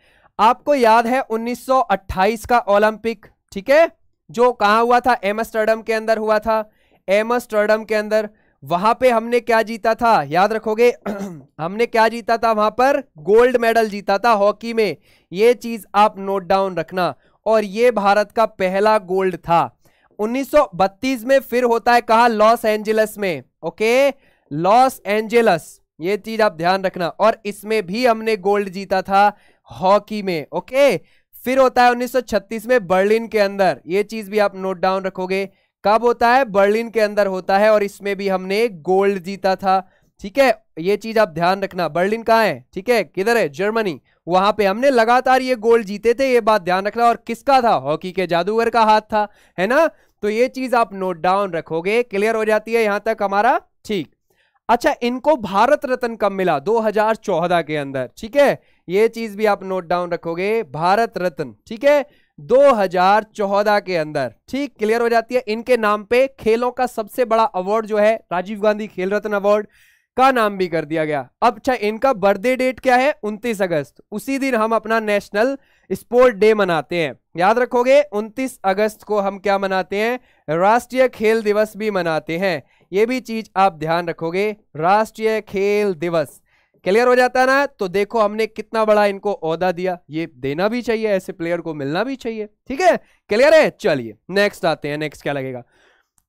आपको याद है 1928 का ओलंपिक ठीक है जो कहाँ हुआ था एमस्टर्डम के अंदर हुआ था एमस्टर्डम के अंदर वहां पे हमने क्या जीता था याद रखोगे हमने क्या जीता था वहां पर गोल्ड मेडल जीता था हॉकी में ये चीज आप नोट डाउन रखना और ये भारत का पहला गोल्ड था 1932 में फिर होता है कहा लॉस एंजलस में ओके लॉस एंजलस ये चीज आप ध्यान रखना और इसमें भी हमने गोल्ड जीता था हॉकी में ओके फिर होता है 1936 में बर्लिन के अंदर ये चीज भी आप नोट डाउन रखोगे कब होता है बर्लिन के अंदर होता है और इसमें भी हमने गोल्ड जीता था ठीक है ये चीज आप ध्यान रखना बर्लिन कहाँ है ठीक है किधर है जर्मनी वहां पे हमने लगातार ये गोल्ड जीते थे ये बात ध्यान रखना और किसका था हॉकी के जादूगर का हाथ था है ना तो ये चीज आप नोट डाउन रखोगे क्लियर हो जाती है यहां तक हमारा ठीक अच्छा इनको भारत रत्न कब मिला 2014 के अंदर ठीक है ये चीज भी आप नोट डाउन रखोगे भारत रत्न ठीक है 2014 के अंदर ठीक क्लियर हो जाती है इनके नाम पे खेलों का सबसे बड़ा अवार्ड जो है राजीव गांधी खेल रत्न अवार्ड का नाम भी कर दिया गया अब अच्छा इनका बर्थडे डेट क्या है उनतीस अगस्त उसी दिन हम अपना नेशनल स्पोर्ट डे मनाते हैं याद रखोगे 29 अगस्त को हम क्या मनाते हैं राष्ट्रीय खेल दिवस भी मनाते हैं ये भी चीज आप ध्यान रखोगे राष्ट्रीय खेल दिवस क्लियर हो जाता है ना तो देखो हमने कितना बड़ा इनको औदा दिया ये देना भी चाहिए ऐसे प्लेयर को मिलना भी चाहिए ठीक है क्लियर है चलिए नेक्स्ट आते हैं नेक्स्ट क्या लगेगा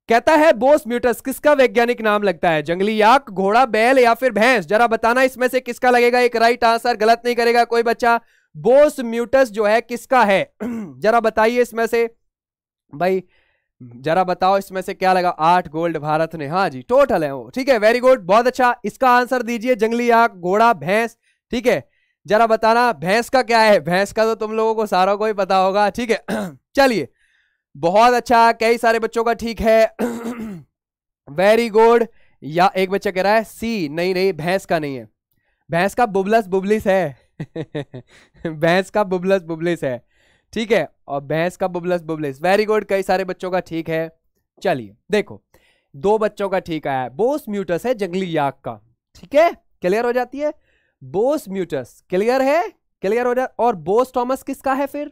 कहता है बोस म्यूटस किसका वैज्ञानिक नाम लगता है जंगली याक घोड़ा बैल या फिर भैंस जरा बताना इसमें से किसका लगेगा एक राइट आंसर गलत नहीं करेगा कोई बच्चा बोस म्यूटस जो है किसका है जरा बताइए इसमें से भाई जरा बताओ इसमें से क्या लगा आठ गोल्ड भारत ने हाँ जी टोटल है वो ठीक है वेरी गुड बहुत अच्छा इसका आंसर दीजिए जंगली आग घोड़ा भैंस ठीक है जरा बताना भैंस का क्या है भैंस का तो तुम लोगों को सारों को ही पता होगा ठीक है चलिए बहुत अच्छा कई सारे बच्चों का ठीक है वेरी गुड या एक बच्चा कह रहा है सी नहीं नहीं भैंस का नहीं है भैंस का बुबलस बुबलिस है भैंस का बुबलस बुबलिस है ठीक है और भैंस का बुबलस बुबलिस वेरी गुड कई सारे बच्चों का ठीक है चलिए देखो दो बच्चों का ठीक आया बोस म्यूटस है जंगली याक का ठीक है क्लियर हो जाती है बोस म्यूटस क्लियर है क्लियर हो जाता और बोस टॉमस किसका है फिर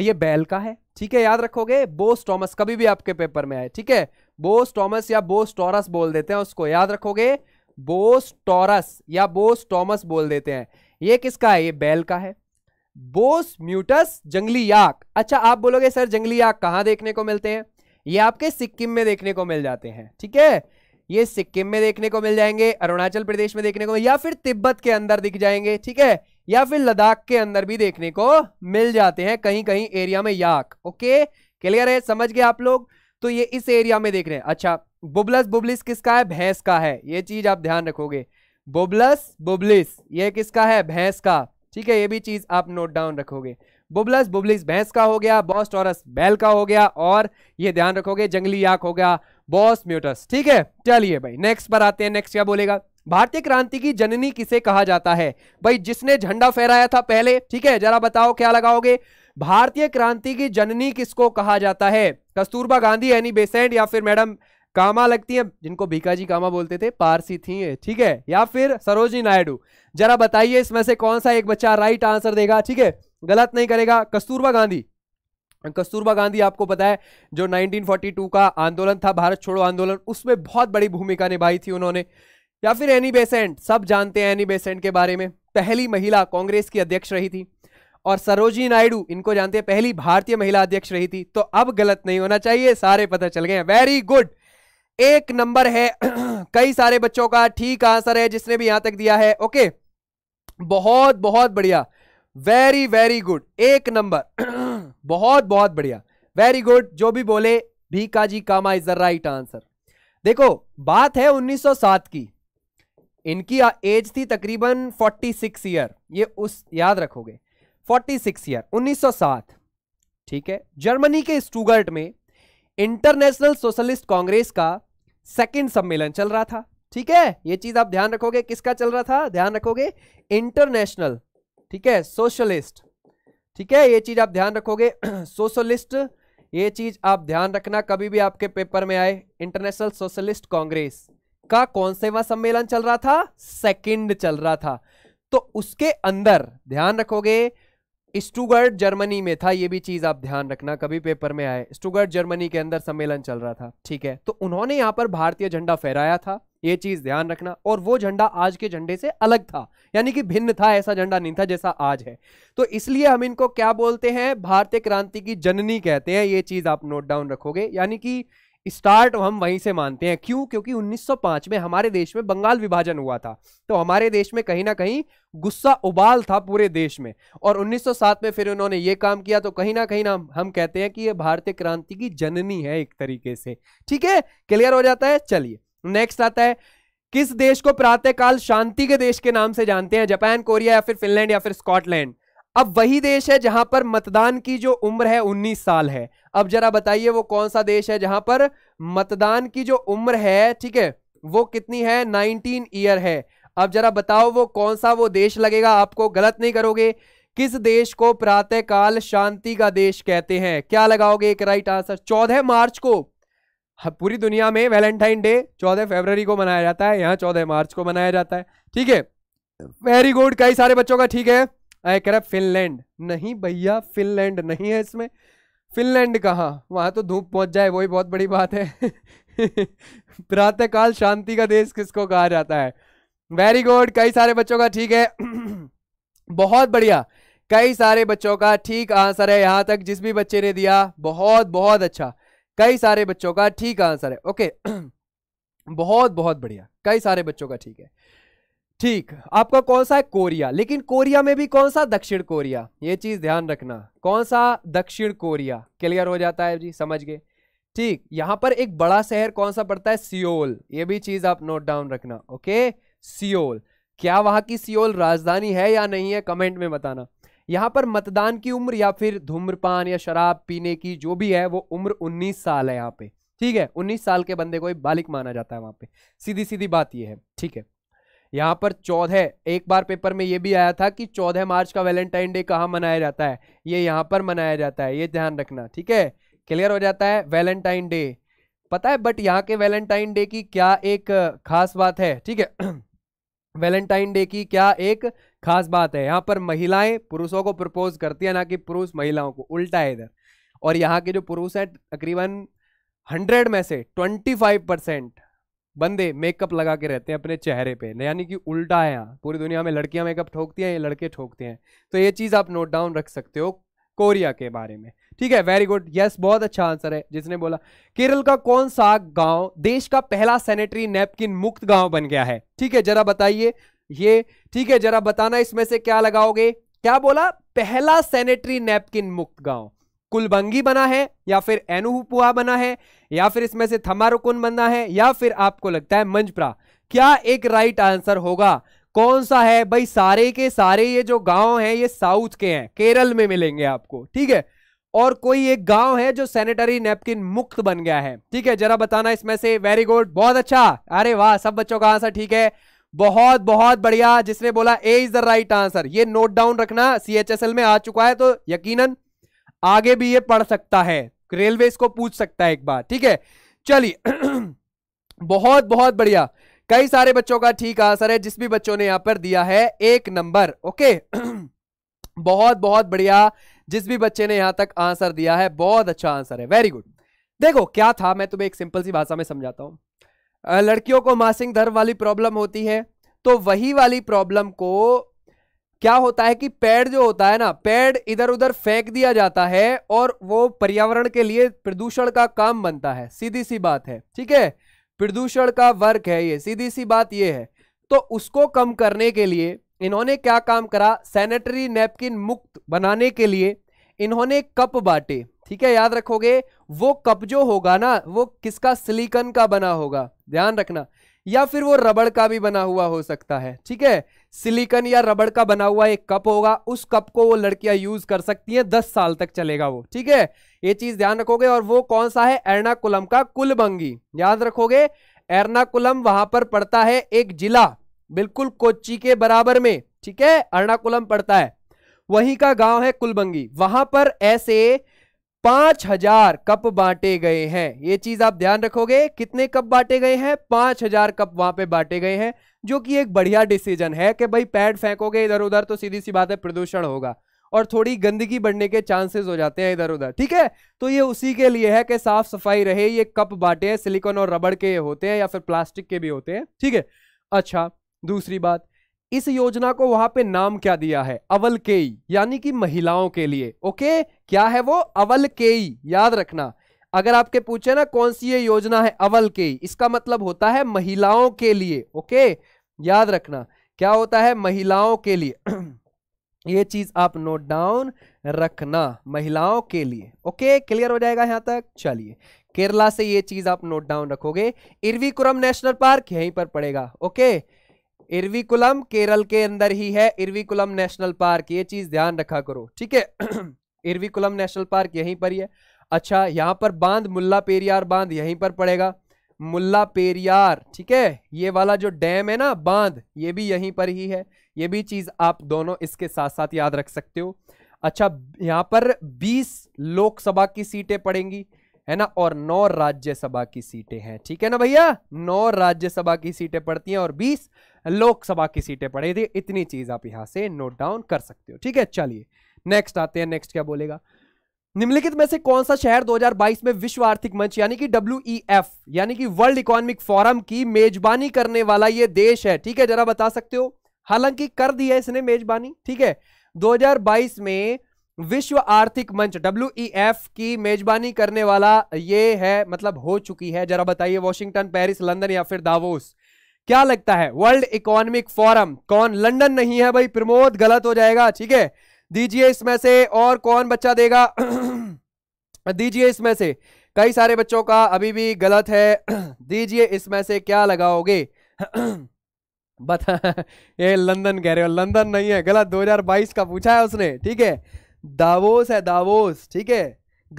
ये बैल का है ठीक है याद रखोगे बोस टॉमस कभी भी आपके पेपर में आए ठीक है बोस टॉमस या बोस टॉरस बोल देते हैं उसको याद रखोगे बोस टॉरस या बोस टॉमस बोल देते हैं ये किसका है ये बैल का है बोस म्यूटस जंगली याक अच्छा आप बोलोगे सर जंगली याक कहां देखने को मिलते हैं ये आपके सिक्किम में देखने को मिल जाते हैं ठीक है ये सिक्किम में देखने को मिल जाएंगे अरुणाचल प्रदेश में देखने को या फिर तिब्बत के अंदर दिख जाएंगे ठीक है या फिर लद्दाख के अंदर भी देखने को मिल जाते हैं कहीं कहीं एरिया में याक ओके क्लियर है समझ गए आप लोग तो ये इस एरिया में देख रहे हैं अच्छा बुबलस बुबलिस किसका है भैंस का है ये चीज आप ध्यान रखोगे बुबलस बुबलिस ये किसका है भैंस का ठीक है ये भी चीज आप नोट डाउन रखोगे बुबलस बुबलिस भैंस का हो गया बॉस टॉरस बैल का हो गया और ये ध्यान रखोगे जंगली याक हो गया बॉस म्यूटस ठीक है चलिए भाई नेक्स्ट पर आते हैं नेक्स्ट क्या बोलेगा भारतीय क्रांति की जननी किसे कहा जाता है भाई जिसने झंडा फहराया था पहले ठीक है जरा बताओ क्या लगाओगे भारतीय क्रांति की जननी किसको कहा जाता है कस्तूरबा गांधी एनी बेसेंट या फिर मैडम कामा लगती हैं जिनको भीकाजी कामा बोलते थे पारसी थी ठीक है या फिर सरोजी नायडू जरा बताइए इसमें से कौन सा एक बच्चा राइट आंसर देगा ठीक है गलत नहीं करेगा कस्तूरबा गांधी कस्तूरबा गांधी आपको पता है जो 1942 का आंदोलन था भारत छोड़ो आंदोलन उसमें बहुत बड़ी भूमिका निभाई थी उन्होंने या फिर एनी बेसेंट सब जानते हैं एनी बेसेंट के बारे में पहली महिला कांग्रेस की अध्यक्ष रही थी और सरोजी नायडू इनको जानते हैं पहली भारतीय महिला अध्यक्ष रही थी तो अब गलत नहीं होना चाहिए सारे पता चल गए वेरी गुड एक नंबर है कई सारे बच्चों का ठीक आंसर है जिसने भी यहां तक दिया है ओके बहुत बहुत बढ़िया वेरी वेरी गुड एक नंबर बहुत बहुत बढ़िया वेरी गुड जो भी बोले Bhikaji Cama is the right answer देखो बात है 1907 की इनकी एज थी तकरीबन 46 ईयर ये उस याद रखोगे 46 ईयर 1907 ठीक है जर्मनी के स्टूगर्ट में इंटरनेशनल सोशलिस्ट कांग्रेस का सेकेंड सम्मेलन चल रहा था ठीक है ये चीज आप ध्यान रखोगे किसका चल रहा था ध्यान रखोगे इंटरनेशनल ठीक है सोशलिस्ट ठीक है ये चीज आप ध्यान रखोगे सोशलिस्ट ये चीज आप ध्यान रखना कभी भी आपके पेपर में आए इंटरनेशनल सोशलिस्ट कांग्रेस का कौन से वहां सम्मेलन चल रहा था सेकंड चल रहा था तो उसके अंदर ध्यान रखोगे स्टूगर्ट जर्मनी में था ये भी चीज आप ध्यान रखना कभी पेपर में आए स्टूगर्ट जर्मनी के अंदर सम्मेलन चल रहा था ठीक है तो उन्होंने यहाँ पर भारतीय झंडा फहराया था ये चीज ध्यान रखना और वो झंडा आज के झंडे से अलग था यानी कि भिन्न था ऐसा झंडा नहीं था जैसा आज है तो इसलिए हम इनको क्या बोलते हैं भारतीय क्रांति की जननी कहते हैं ये चीज आप नोट डाउन रखोगे यानी कि स्टार्ट हम वहीं से मानते हैं क्यों क्योंकि 1905 में हमारे देश में बंगाल विभाजन हुआ था तो हमारे देश में कहीं ना कहीं गुस्सा उबाल था पूरे देश में और 1907 में फिर उन्होंने ये काम किया तो कहीं ना कहीं ना हम कहते हैं कि ये भारतीय क्रांति की जननी है एक तरीके से ठीक है क्लियर हो जाता है चलिए नेक्स्ट आता है किस देश को प्रातःकाल शांति के देश के नाम से जानते हैं जापान कोरिया या फिर फिनलैंड या फिर स्कॉटलैंड अब वही देश है जहां पर मतदान की जो उम्र है 19 साल है अब जरा बताइए वो कौन सा देश है जहां पर मतदान की जो उम्र है ठीक है वो कितनी है 19 ईयर है अब जरा बताओ वो कौन सा वो देश लगेगा आपको गलत नहीं करोगे किस देश को प्रातःकाल शांति का देश कहते हैं क्या लगाओगे एक राइट आंसर चौदह मार्च को हाँ, पूरी दुनिया में वैलेंटाइन डे चौदह फरवरी को मनाया जाता है यहाँ चौदह मार्च को मनाया जाता है ठीक है वेरी गुड कई सारे बच्चों का ठीक है अरे कह रहा फिनलैंड नहीं भैया फिनलैंड नहीं है इसमें फिनलैंड कहाँ वहाँ तो धूप पहुँच जाए वही बहुत बड़ी बात है प्रातःकाल शांति का देश किसको कहा जाता है वेरी गुड कई सारे बच्चों का ठीक है बहुत बढ़िया कई सारे बच्चों का ठीक आंसर है यहाँ तक जिस भी बच्चे ने दिया बहुत बहुत अच्छा कई सारे बच्चों का ठीक आंसर है ओके बहुत बहुत बढ़िया कई सारे बच्चों का ठीक है ठीक आपका कौन सा है कोरिया लेकिन कोरिया में भी कौन सा दक्षिण कोरिया ये चीज ध्यान रखना कौन सा दक्षिण कोरिया क्लियर हो जाता है जी समझ गए ठीक यहाँ पर एक बड़ा शहर कौन सा पड़ता है सियोल ये भी चीज आप नोट डाउन रखना ओके सियोल क्या वहां की सियोल राजधानी है या नहीं है कमेंट में बताना यहाँ पर मतदान की उम्र या फिर धूम्रपान या शराब पीने की जो भी है वो उम्र 19 साल है यहाँ पे ठीक है 19 साल के बंदे को एक बालिक माना जाता है वहां पे सीधी सीधी बात ये है ठीक है यहाँ पर चौदह एक बार पेपर में ये भी आया था कि चौदह मार्च का वैलेंटाइन डे कहाँ मनाया जाता है ये यहाँ पर मनाया जाता है ये ध्यान रखना ठीक है क्लियर हो जाता है वैलेंटाइन डे पता है बट यहाँ के वैलेंटाइन डे की क्या एक खास बात है ठीक है वैलेंटाइन डे की क्या एक खास बात है यहाँ पर महिलाएं पुरुषों को प्रपोज करती है ना कि पुरुष महिलाओं को उल्टा है इधर और यहाँ के जो पुरुष हैं तकरीबन हंड्रेड में से ट्वेंटी फाइव परसेंट बंदे मेकअप लगा के रहते हैं अपने चेहरे पे यानी कि उल्टा है यहाँ पूरी दुनिया में लड़कियाँ मेकअप ठोकती हैं ये लड़के ठोकते हैं तो ये चीज़ आप नोट डाउन रख सकते हो कोरिया के बारे में ठीक है वेरी गुड यस बहुत अच्छा आंसर है जिसने बोला केरल का कौन सा गांव देश का पहला सैनिटरी नैपकिन मुक्त गांव बन गया है ठीक है जरा बताइए ये ठीक है जरा बताना इसमें से क्या लगाओगे क्या बोला पहला सैनिटरी नैपकिन मुक्त गांव कुलबंगी बना है या फिर एनुपुआ बना है या फिर इसमें से थमारुकुन बनना है या फिर आपको लगता है मंजप्रा क्या एक राइट आंसर होगा कौन सा है भाई सारे के सारे ये जो गांव हैं ये साउथ के हैं केरल में मिलेंगे आपको ठीक है और कोई एक गांव है जो सैनिटरी नेपकिन मुक्त बन गया है ठीक है जरा बताना इसमें से वेरी गुड बहुत अच्छा अरे वाह सब बच्चों का आंसर ठीक है बहुत बहुत बढ़िया जिसने बोला A is the right answer ये नोट डाउन रखना सीएचएसएल में आ चुका है तो यकीनन आगे भी ये पढ़ सकता है रेलवे इसको पूछ सकता है एक बार ठीक है चलिए बहुत बहुत बढ़िया कई सारे बच्चों का ठीक आंसर है जिस भी बच्चों ने यहां पर दिया है एक नंबर ओके बहुत बहुत बढ़िया जिस भी बच्चे ने यहां तक आंसर दिया है बहुत अच्छा आंसर है वेरी गुड देखो क्या था मैं तुम्हें एक सिंपल सी भाषा में समझाता हूं लड़कियों को मासिंग धर्म वाली प्रॉब्लम होती है तो वही वाली प्रॉब्लम को क्या होता है कि पेड़ जो होता है ना पेड़ इधर उधर फेंक दिया जाता है और वो पर्यावरण के लिए प्रदूषण का काम बनता है सीधी सी बात है ठीक है प्रदूषण का वर्क है ये सीधी सी बात ये है तो उसको कम करने के लिए इन्होंने क्या काम करा सैनिटरी नेपकिन मुक्त बनाने के लिए इन्होंने कप बांटे ठीक है याद रखोगे वो कप जो होगा ना वो किसका सिलिकन का बना होगा ध्यान रखना या फिर वो रबड़ का भी बना हुआ हो सकता है ठीक है सिलिकन या रबड़ का बना हुआ एक कप होगा उस कप को वो लड़कियां यूज कर सकती हैं दस साल तक चलेगा वो ठीक है ये चीज ध्यान रखोगे और वो कौन सा है एर्नाकुलम का कुलबंगी याद रखोगे एर्नाकुलम वहां पर पड़ता है एक जिला बिल्कुल कोच्ची के बराबर में ठीक है एर्नाकुलम पड़ता है वहीं का गांव है कुलबंगी वहां पर ऐसे पांच हजार कप बांटे गए हैं ये चीज आप ध्यान रखोगे कितने कप बांटे गए हैं पांच हजार कप वहां पे बांटे गए हैं जो कि एक बढ़िया डिसीजन है कि भाई पैड फेंकोगे इधर उधर तो सीधी सी बात है प्रदूषण होगा और थोड़ी गंदगी बढ़ने के चांसेस हो जाते हैं इधर उधर ठीक है तो ये उसी के लिए है कि साफ सफाई रहे ये कप बांटे हैं सिलिकॉन और रबड़ के होते हैं या फिर प्लास्टिक के भी होते हैं ठीक है अच्छा दूसरी बात इस योजना को वहां पे नाम क्या दिया है अवल केई यानी कि महिलाओं के लिए ओके क्या है वो अवल केई याद रखना अगर आपके पूछे ना कौन सी ये योजना है अवल केई इसका मतलब होता है महिलाओं के लिए ओके याद रखना क्या होता है महिलाओं के लिए ये चीज आप नोट डाउन रखना महिलाओं के लिए ओके क्लियर हो जाएगा यहां तक चलिए केरला से ये चीज आप नोट डाउन रखोगे इरविकुरम नेशनल पार्क यहीं पर पड़ेगा ओके इरविकुलम केरल के अंदर ही है इरविकुलम नेशनल पार्क ये चीज ध्यान रखा करो ठीक है इरविकुलम नेशनल पार्क यहीं पर ही है अच्छा यहाँ पर बांध मुल्ला पेरियार बांध यहीं पर पड़ेगा मुल्ला पेरियार ठीक है ये वाला जो डैम है ना बांध ये भी यहीं पर ही है ये भी चीज़ आप दोनों इसके साथ साथ याद रख सकते हो अच्छा यहाँ पर 20 लोकसभा की सीटें पड़ेंगी है ना और नौ राज्यसभा की सीटें हैं ठीक है ना भैया नौ राज्यसभा की सीटें पड़ती हैं और बीस लोकसभा की सीटें पड़ी थी इतनी चीज आप यहां से नोट डाउन कर सकते हो ठीक है चलिए नेक्स्ट आते हैं नेक्स्ट क्या बोलेगा निम्नलिखित में से कौन सा शहर 2022 में विश्व आर्थिक मंच यानी कि डब्ल्यू e यानी कि वर्ल्ड इकोनॉमिक फोरम की मेजबानी करने वाला ये देश है ठीक है जरा बता सकते हो हालांकि कर दी है इसने मेजबानी ठीक है 2022 में विश्व आर्थिक मंच डब्ल्यू e की मेजबानी करने वाला ये है मतलब हो चुकी है जरा बताइए वॉशिंगटन पेरिस लंदन या फिर दावोस क्या लगता है वर्ल्ड इकोनॉमिक फोरम कौन लंदन नहीं है भाई प्रमोद गलत हो जाएगा ठीक है दीजिए इसमें से और कौन बच्चा देगा दीजिए इसमें से कई सारे बच्चों का अभी भी गलत है दीजिए इसमें से क्या लगाओगे बता ये लंदन कह रहे हो लंदन नहीं है गलत 2022 का पूछा है उसने ठीक है दावोस है दावोस ठीक है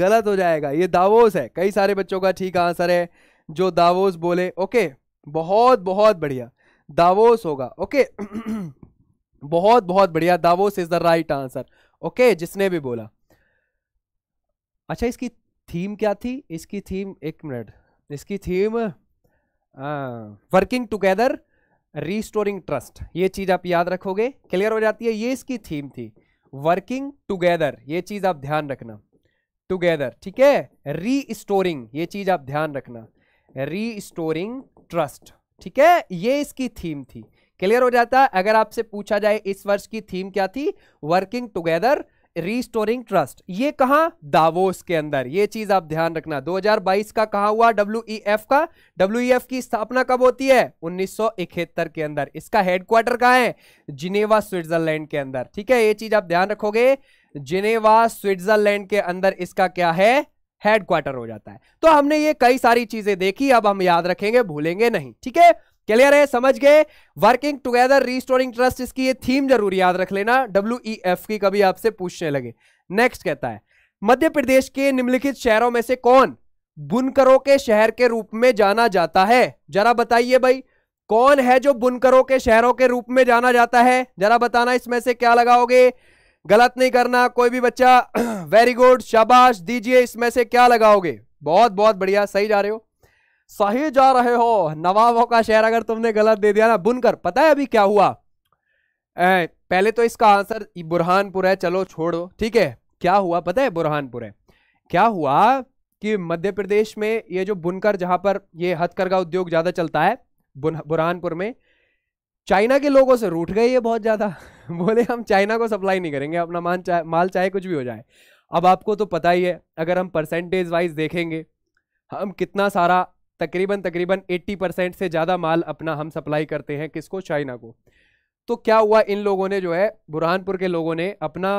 गलत हो जाएगा ये दावोस है कई सारे बच्चों का ठीक आंसर है जो दावोस बोले ओके बहुत बहुत बढ़िया दावोस होगा ओके बहुत बहुत बढ़िया Davos is the right answer okay जिसने भी बोला अच्छा इसकी थीम क्या थी इसकी थीम एक मिनट इसकी theme working together restoring trust ये चीज़ आप याद रखोगे क्लियर हो जाती है ये इसकी थीम थी वर्किंग टुगेदर ये चीज आप ध्यान रखना टुगेदर ठीक है री स्टोरिंग ये चीज आप ध्यान रखना री स्टोरिंग ट्रस्ट ठीक है ये इसकी थीम थी क्लियर हो जाता है अगर आपसे पूछा जाए इस वर्ष की थीम क्या थी वर्किंग टुगेदर रीस्टोरिंग ट्रस्ट ये कहा दावोस के अंदर ये चीज आप ध्यान रखना 2022 का कहा हुआ डब्ल्यू e का डब्ल्यू e की स्थापना कब होती है 1971 के अंदर इसका हेडक्वार्टर कहा है जिनेवा स्विट्जरलैंड के अंदर ठीक है ये चीज आप ध्यान रखोगे जिनेवा स्विट्जरलैंड के अंदर इसका क्या है हेडक्वार्टर हो जाता है तो हमने ये कई सारी चीजें देखी अब हम याद रखेंगे भूलेंगे नहीं ठीक है क्लियर है समझ गए वर्किंग टुगेदर रीस्टोरिंग ट्रस्ट इसकी ये थीम जरूर याद रख लेना डब्ल्यू ई एफ की कभी आपसे पूछने लगे नेक्स्ट कहता है मध्य प्रदेश के निम्नलिखित शहरों में से कौन बुनकरों के शहर के रूप में जाना जाता है जरा बताइए भाई कौन है जो बुनकरों के शहरों के रूप में जाना जाता है जरा बताना इसमें से क्या लगाओगे गलत नहीं करना कोई भी बच्चा वेरी गुड शाबाश दीजिए इसमें से क्या लगाओगे बहुत बहुत बढ़िया सही जा रहे हो सही जा रहे हो नवाबों का शहर अगर तुमने गलत दे दिया ना बुनकर पता है अभी क्या हुआ ए, पहले तो इसका आंसर बुरहानपुर है चलो छोड़ो ठीक है क्या हुआ पता है बुरहानपुर है क्या हुआ कि मध्य प्रदेश में ये जो बुनकर जहां पर ये हथकरघा उद्योग ज़्यादा चलता है बुरहानपुर में चाइना के लोगों से रूठ गए ये बहुत ज़्यादा बोले हम चाइना को सप्लाई नहीं करेंगे अपना मान चाहे माल चाहे कुछ भी हो जाए अब आपको तो पता ही है अगर हम परसेंटेज वाइज देखेंगे हम कितना सारा तकरीबन तकरीबन 80 परसेंट से ज़्यादा माल अपना हम सप्लाई करते हैं किसको चाइना को तो क्या हुआ इन लोगों ने जो है बुरहानपुर के लोगों ने अपना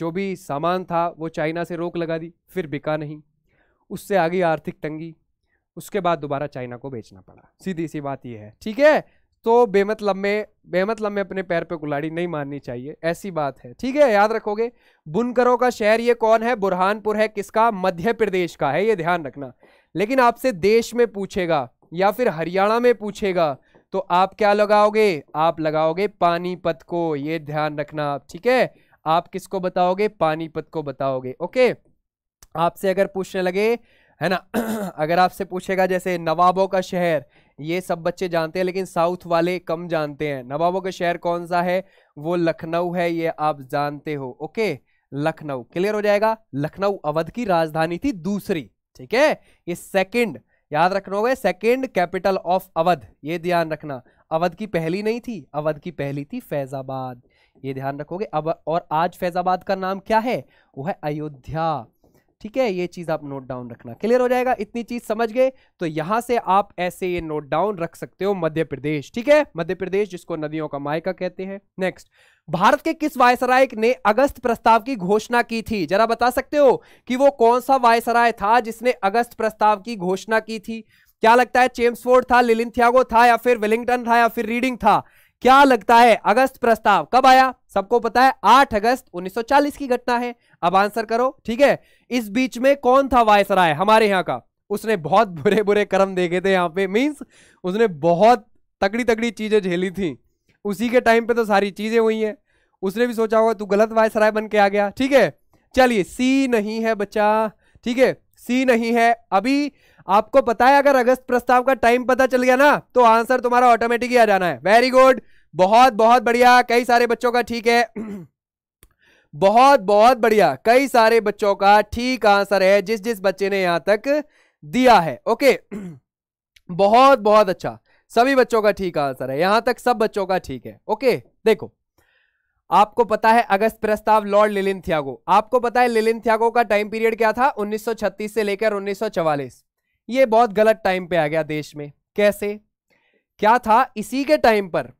जो भी सामान था वो चाइना से रोक लगा दी फिर बिका नहीं उससे आ गई आर्थिक तंगी उसके बाद दोबारा चाइना को बेचना पड़ा सीधी सी बात यह है ठीक है तो बेमत लम्बे बेमत लम्बे अपने पैर पे कुलाड़ी नहीं मारनी चाहिए ऐसी बात है ठीक है याद रखोगे बुनकरों का शहर ये कौन है बुरहानपुर है किसका मध्य प्रदेश का है ये ध्यान रखना लेकिन आपसे देश में पूछेगा या फिर हरियाणा में पूछेगा तो आप क्या लगाओगे आप लगाओगे पानीपत को ये ध्यान रखना आप ठीक है आप किसको बताओगे पानीपत को बताओगे ओके आपसे अगर पूछने लगे है ना अगर आपसे पूछेगा जैसे नवाबों का शहर ये सब बच्चे जानते हैं लेकिन साउथ वाले कम जानते हैं नवाबों का शहर कौन सा है वो लखनऊ है ये आप जानते हो ओके लखनऊ क्लियर हो जाएगा लखनऊ अवध की राजधानी थी दूसरी ठीक है ये सेकंड याद रखना होगा सेकंड कैपिटल ऑफ अवध ये ध्यान रखना अवध की पहली नहीं थी अवध की पहली थी फैजाबाद ये ध्यान रखोगे अब और आज फैजाबाद का नाम क्या है वो है अयोध्या ठीक है ये चीज़ आप नोट डाउन रखना क्लियर हो जाएगा इतनी चीज़ समझ गए तो यहां से आप ऐसे ये नोट डाउन रख सकते हो मध्य प्रदेश ठीक है मध्य प्रदेश जिसको नदियों का मायका कहते हैं नेक्स्ट भारत के किस वायसराय ने अगस्त प्रस्ताव की घोषणा की थी जरा बता सकते हो कि वो कौन सा वायसराय था जिसने अगस्त प्रस्ताव की घोषणा की थी क्या लगता है चेम्सफोर्ड था लिलिन था या फिर वेलिंगटन था या फिर रीडिंग था क्या लगता है अगस्त प्रस्ताव कब आया सबको पता है 8 अगस्त 1940 की घटना है अब आंसर करो ठीक है इस बीच में कौन था वायसराय हमारे यहाँ का उसने बहुत बुरे बुरे कर्म देखे थे यहाँ पे मीन्स उसने बहुत तगड़ी तगड़ी चीजें झेली थी उसी के टाइम पे तो सारी चीजें हुई हैं उसने भी सोचा होगा तू गलत वायसराय बन के आ गया ठीक है चलिए सी नहीं है बच्चा ठीक है सी नहीं है अभी आपको पता है अगर अगस्त प्रस्ताव का टाइम पता चल गया ना तो आंसर तुम्हारा ऑटोमेटिक ही आ जाना है वेरी गुड बहुत बहुत बढ़िया कई सारे बच्चों का ठीक है बहुत बहुत बढ़िया कई सारे बच्चों का ठीक आंसर है जिस जिस बच्चे ने यहां तक दिया है ओके बहुत बहुत अच्छा सभी बच्चों का ठीक आंसर है यहां तक सब बच्चों का ठीक है ओके देखो आपको पता है अगस्त प्रस्ताव लॉर्ड लिलिन थियागो आपको पता है लिलिन थियागो का टाइम पीरियड क्या था 1936 से लेकर 1944 ये बहुत गलत टाइम पे आ गया देश में कैसे क्या था इसी के टाइम पर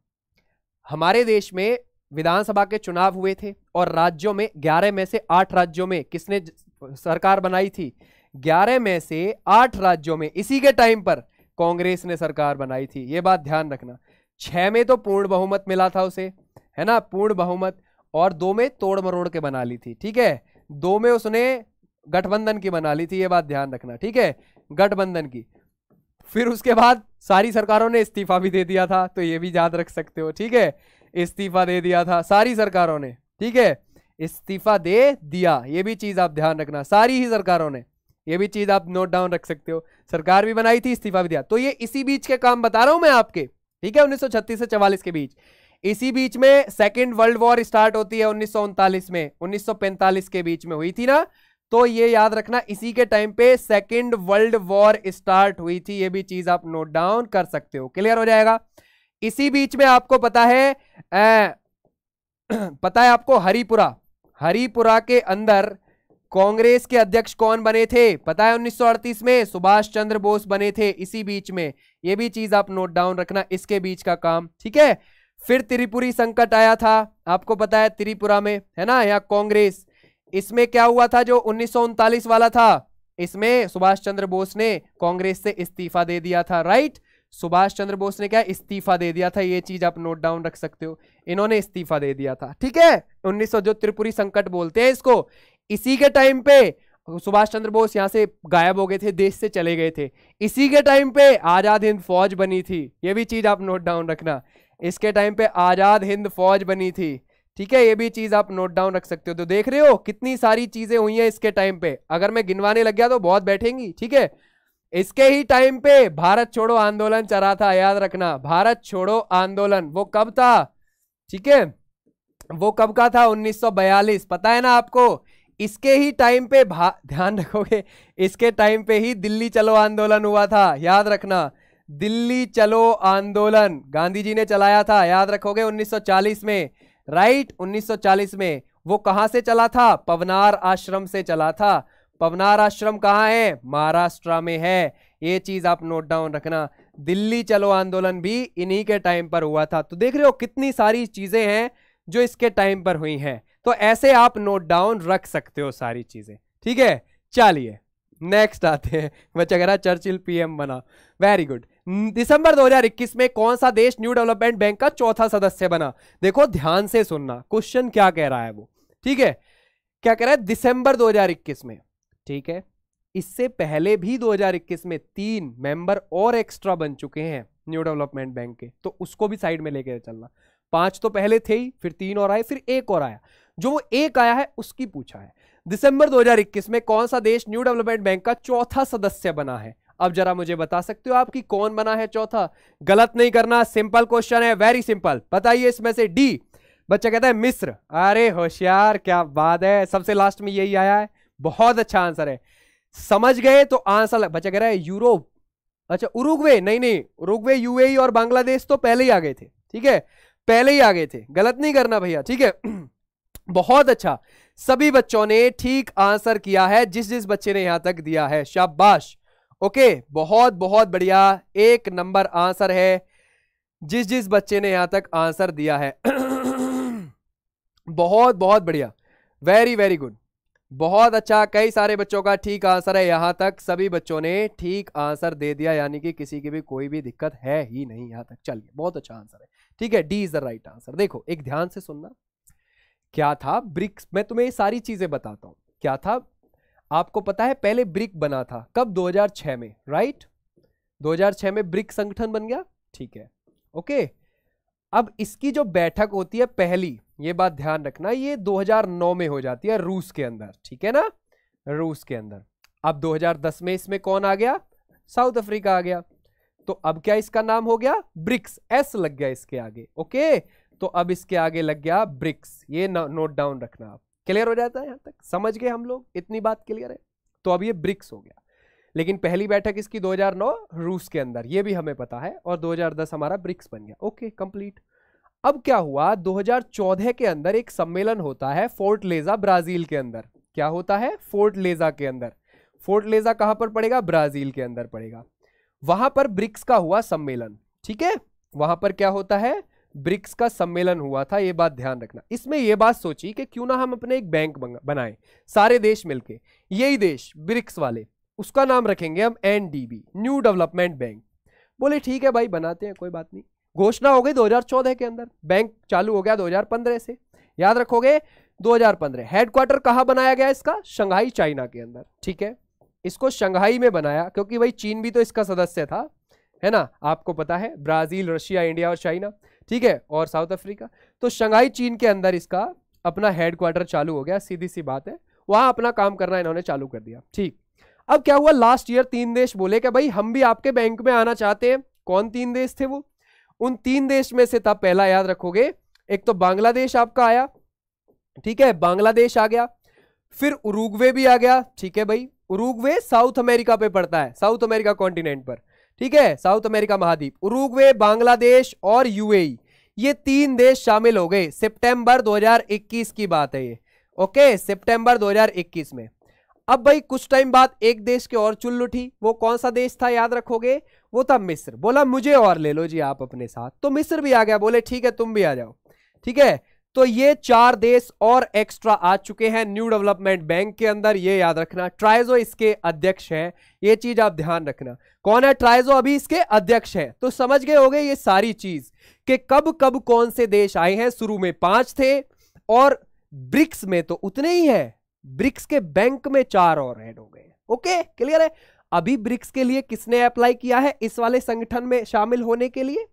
हमारे देश में विधानसभा के चुनाव हुए थे और राज्यों में ग्यारह में से आठ राज्यों में किसने सरकार बनाई थी ग्यारह में से आठ राज्यों में इसी के टाइम पर कांग्रेस ने सरकार बनाई थी ये बात ध्यान रखना छः में तो पूर्ण बहुमत मिला था उसे है ना पूर्ण बहुमत और दो में तोड़ मरोड़ के बना ली थी ठीक है दो में उसने गठबंधन की बना ली थी ये बात ध्यान रखना ठीक है गठबंधन की फिर उसके बाद सारी सरकारों ने इस्तीफा भी दे दिया था तो ये भी याद रख सकते हो ठीक है इस्तीफा दे दिया था सारी सरकारों ने ठीक है इस्तीफा दे दिया ये भी चीज़ आप ध्यान रखना सारी ही सरकारों ने ये भी चीज़ आप नोट डाउन रख सकते हो सरकार भी बनाई थी इस्तीफा भी दिया तो ये इसी बीच के काम बता रहा हूं मैं आपके ठीक है उन्नीस से चवालीस के बीच इसी बीच में सेकेंड वर्ल्ड वॉर स्टार्ट होती है उन्नीस में उन्नीस के बीच में हुई थी ना तो ये याद रखना इसी के टाइम पे सेकेंड वर्ल्ड वॉर स्टार्ट हुई थी ये भी चीज आप नोट डाउन कर सकते हो क्लियर हो जाएगा इसी बीच में आपको पता है ए, पता है आपको हरिपुरा हरिपुरा के अंदर कांग्रेस के अध्यक्ष कौन बने थे पता है 1938 में सुभाष चंद्र बोस बने थे इसी बीच में ये भी चीज आप नोट डाउन रखना इसके बीच का काम ठीक है फिर त्रिपुरी संकट आया था आपको पता है त्रिपुरा में है ना यहाँ कांग्रेस इसमें क्या हुआ था जो उन्नीस वाला था इसमें सुभाष चंद्र बोस ने कांग्रेस से इस्तीफा दे दिया था राइट सुभाष चंद्र बोस ने क्या इस्तीफा दे दिया था ये चीज आप नोट डाउन रख सकते हो इन्होंने इस्तीफा दे दिया था ठीक है उन्नीस जो त्रिपुरी संकट बोलते हैं इसको इसी के टाइम पे सुभाष चंद्र बोस यहां से गायब हो गए थे देश से चले गए थे इसी के टाइम पे आजाद हिंद फौज बनी थी ये भी चीज आप नोट डाउन रखना इसके टाइम पे आजाद हिंद फौज बनी थी ठीक है ये भी चीज आप नोट डाउन रख सकते हो तो देख रहे हो कितनी सारी चीजें हुई हैं इसके टाइम पे अगर मैं गिनवाने लग गया तो बहुत बैठेंगी ठीक है इसके ही टाइम पे भारत छोड़ो आंदोलन चला था याद रखना भारत छोड़ो आंदोलन वो कब था ठीक है वो कब का था 1942 पता है ना आपको इसके ही टाइम पे ध्यान रखोगे इसके टाइम पे ही दिल्ली चलो आंदोलन हुआ था याद रखना दिल्ली चलो आंदोलन गांधी जी ने चलाया था याद रखोगे 1940 में राइट 1940 में वो कहां से चला था पवनार आश्रम से चला था पवनार आश्रम कहाँ है महाराष्ट्र में है ये चीज आप नोट डाउन रखना दिल्ली चलो आंदोलन भी इन्हीं के टाइम पर हुआ था तो देख रहे हो कितनी सारी चीजें हैं जो इसके टाइम पर हुई हैं तो ऐसे आप नोट डाउन रख सकते हो सारी चीजें ठीक है चलिए नेक्स्ट आते हैं बच्चा कह रहा चर्चिल पीएम बना वेरी गुड दिसंबर 2021 में कौन सा देश न्यू डेवलपमेंट बैंक का चौथा सदस्य बना देखो ध्यान से सुनना क्वेश्चन क्या कह रहा है वो ठीक है क्या कह रहा है दिसंबर 2021 में ठीक है इससे पहले भी 2021 में तीन मेंबर और एक्स्ट्रा बन चुके हैं न्यू डेवलपमेंट बैंक के तो उसको भी साइड में लेके चलना पांच तो पहले थे ही फिर तीन और आए फिर एक और आया जो वो एक आया है उसकी पूछा है दिसंबर 2021 में कौन सा देश न्यू डेवलपमेंट बैंक का चौथा सदस्य बना है अब जरा मुझे बता सकते हो आपकी कौन बना है चौथा गलत नहीं करना सिंपल क्वेश्चन है वेरी सिंपल बताइए इसमें से डी बच्चा कहता है मिस्र अरे होशियार क्या बात है सबसे लास्ट में यही आया है बहुत अच्छा आंसर है समझ गए तो आंसर बच्चा कह रहा है यूरोप अच्छा उरुग्वे नहीं नहीं उरुग्वे यूएई और बांग्लादेश तो पहले ही आ गए थे ठीक है पहले ही आ गए थे गलत नहीं करना भैया ठीक है बहुत अच्छा सभी बच्चों ने ठीक आंसर किया है जिस जिस बच्चे ने यहां तक दिया है शाबाश ओके बहुत बहुत बढ़िया एक नंबर आंसर है जिस जिस बच्चे ने यहां तक आंसर दिया है बहुत बहुत बढ़िया वेरी वेरी गुड बहुत अच्छा कई सारे बच्चों का ठीक आंसर है यहाँ तक सभी बच्चों ने ठीक आंसर दे दिया यानी कि किसी की भी कोई भी दिक्कत है ही नहीं यहां तक चलिए बहुत अच्छा आंसर है ठीक है D is the right answer देखो एक ध्यान से सुनना क्या था ब्रिक्स मैं तुम्हें ये सारी चीजें बताता हूं क्या था आपको पता है पहले ब्रिक बना था कब 2006 में राइट 2006 में ब्रिक संगठन बन गया ठीक है ओके अब इसकी जो बैठक होती है पहली ये बात ध्यान रखना ये 2009 में हो जाती है रूस के अंदर ठीक है ना रूस के अंदर अब 2010 में इसमें कौन आ गया साउथ अफ्रीका आ गया तो अब क्या इसका नाम हो गया ब्रिक्स एस लग गया इसके आगे ओके तो अब इसके आगे लग गया ब्रिक्स ये नोट डाउन रखना आप क्लियर हो जाता है यहाँ तक समझ गए हम लोग इतनी बात क्लियर है तो अब ये ब्रिक्स हो गया लेकिन पहली बैठक इसकी 2009 रूस के अंदर ये भी हमें पता है और 2010 हमारा ब्रिक्स बन गया ओके कंप्लीट अब क्या हुआ 2014 के अंदर एक सम्मेलन होता है फोर्ट लेजा ब्राजील के अंदर क्या होता है फोर्ट लेजा के अंदर फोर्ट लेजा कहां पर पड़ेगा ब्राजील के अंदर पड़ेगा वहां पर ब्रिक्स का हुआ सम्मेलन ठीक है वहां पर क्या होता है ब्रिक्स का सम्मेलन हुआ था ये बात ध्यान रखना इसमें ये बात सोची कि क्यों ना हम अपने एक बैंक बनाए सारे देश मिलके यही देश ब्रिक्स वाले उसका नाम रखेंगे हम एन न्यू डेवलपमेंट बैंक बोले ठीक है भाई बनाते हैं कोई बात नहीं घोषणा हो गई 2014 के अंदर बैंक चालू हो गया 2015 से याद रखोगे 2015 हेडक्वार्टर कहा बनाया गया इसका शंघाई चाइना के अंदर ठीक है इसको शंघाई में बनाया क्योंकि भाई चीन भी तो इसका सदस्य था है ना आपको पता है ब्राज़ील रशिया इंडिया और चाइना ठीक है और साउथ अफ्रीका तो शंघाई चीन के अंदर इसका अपना हेडक्वार्टर चालू हो गया सीधी सी बात है वहां अपना काम करना इन्होंने चालू कर दिया ठीक अब क्या हुआ लास्ट ईयर तीन देश बोले कि भाई हम भी आपके बैंक में आना चाहते हैं कौन तीन देश थे वो उन तीन देश में से था पहला याद रखोगे एक तो बांग्लादेश आपका आया ठीक है बांग्लादेश आ गया फिर उरुग्वे भी आ गया ठीक है भाई उरुग्वे साउथ अमेरिका पे पड़ता है साउथ अमेरिका कॉन्टिनेंट पर ठीक है साउथ अमेरिका महाद्वीप उरुग्वे बांग्लादेश और यूएई e। ये तीन देश शामिल हो गए सितंबर 2021 की बात है ये ओके सितंबर 2021 में अब भाई कुछ टाइम बाद एक देश के और चुल्ल उठी वो कौन सा देश था याद रखोगे वो था मिस्र बोला मुझे और ले लो जी आप अपने साथ तो मिस्र भी आ गया बोले ठीक है तुम भी आ जाओ ठीक है तो ये चार देश और एक्स्ट्रा आ चुके हैं न्यू डेवलपमेंट बैंक के अंदर ये याद रखना ट्राइजो इसके अध्यक्ष हैं ये चीज आप ध्यान रखना कौन है ट्राइजो अभी इसके अध्यक्ष हैं तो समझ गए गए ये सारी चीज कि कब कब कौन से देश आए हैं शुरू में पांच थे और ब्रिक्स में तो उतने ही है ब्रिक्स के बैंक में चार और एड हो गए ओके क्लियर है अभी ब्रिक्स के लिए किसने अप्लाई किया है इस वाले संगठन में शामिल होने के लिए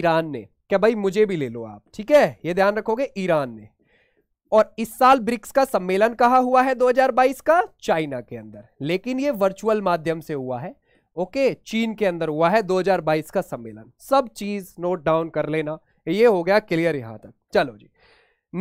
ईरान ने क्या भाई मुझे भी ले लो आप ठीक है ये ध्यान रखोगे ईरान ने और इस साल ब्रिक्स का सम्मेलन कहा हुआ है 2022 का चाइना के अंदर लेकिन ये वर्चुअल माध्यम से हुआ है ओके चीन के अंदर हुआ है 2022 का सम्मेलन सब चीज नोट डाउन कर लेना ये हो गया क्लियर यहां तक चलो जी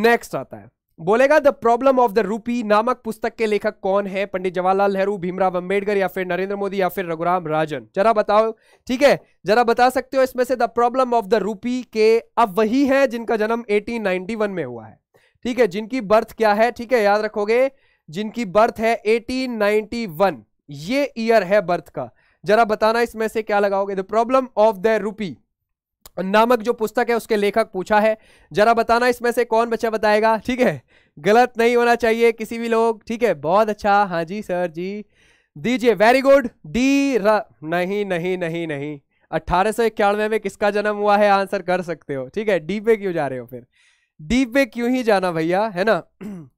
नेक्स्ट आता है बोलेगा द प्रॉब्लम ऑफ द रूपी नामक पुस्तक के लेखक कौन है पंडित जवाहरलाल नेहरू भीमराव अंबेडकर या फिर नरेंद्र मोदी या फिर रघुराम राजन जरा बताओ ठीक है जरा बता सकते हो इसमें से द प्रॉब्लम ऑफ द रूपी के अब वही है जिनका जन्म 1891 में हुआ है ठीक है जिनकी बर्थ क्या है ठीक है याद रखोगे जिनकी बर्थ है एटीन ये ईयर है बर्थ का जरा बताना इसमें से क्या लगाओगे द प्रॉब्लम ऑफ द रूपी नामक जो पुस्तक है उसके लेखक पूछा है जरा बताना इसमें से कौन बच्चा बताएगा ठीक है गलत नहीं होना चाहिए किसी भी लोग ठीक है बहुत अच्छा हाँ जी सर जी दीजिए वेरी गुड डी र नहीं नहीं नहीं नहीं अट्ठारह सौ इक्यानवे में किसका जन्म हुआ है आंसर कर सकते हो ठीक है डी पे क्यों जा रहे हो फिर डी पे क्यों ही जाना भैया है ना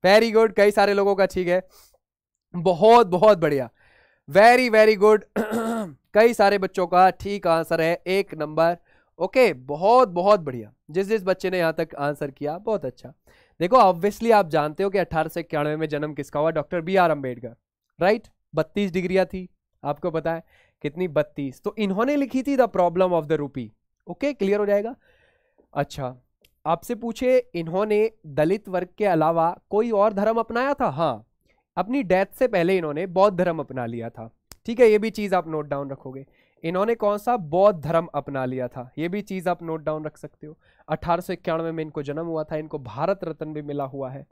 वेरी गुड कई सारे लोगों का ठीक है बहुत बहुत बढ़िया वेरी वेरी गुड कई सारे बच्चों का ठीक आंसर है एक नंबर ओके बहुत बहुत बढ़िया जिस जिस बच्चे ने यहाँ तक आंसर किया बहुत अच्छा देखो ऑब्वियसली आप जानते हो कि अठारह सौ इक्यानवे में जन्म किसका हुआ doctor B R Ambedkar right बत्तीस डिग्रियाँ थी आपको पता है कितनी बत्तीस तो इन्होंने लिखी थी the problem of the rupee okay clear हो जाएगा अच्छा आपसे पूछे इन्होंने दलित वर्ग के अलावा कोई और धर्म अपनाया था हाँ अपनी डेथ से पहले इन्होंने बौद्ध धर्म अपना लिया था ठीक है ये भी चीज़ आप नोट डाउन रखोगे इन्होंने कौन सा बौद्ध धर्म अपना लिया था ये भी चीज़ आप नोट डाउन रख सकते हो अठारह में इनको जन्म हुआ था इनको भारत रत्न भी मिला हुआ है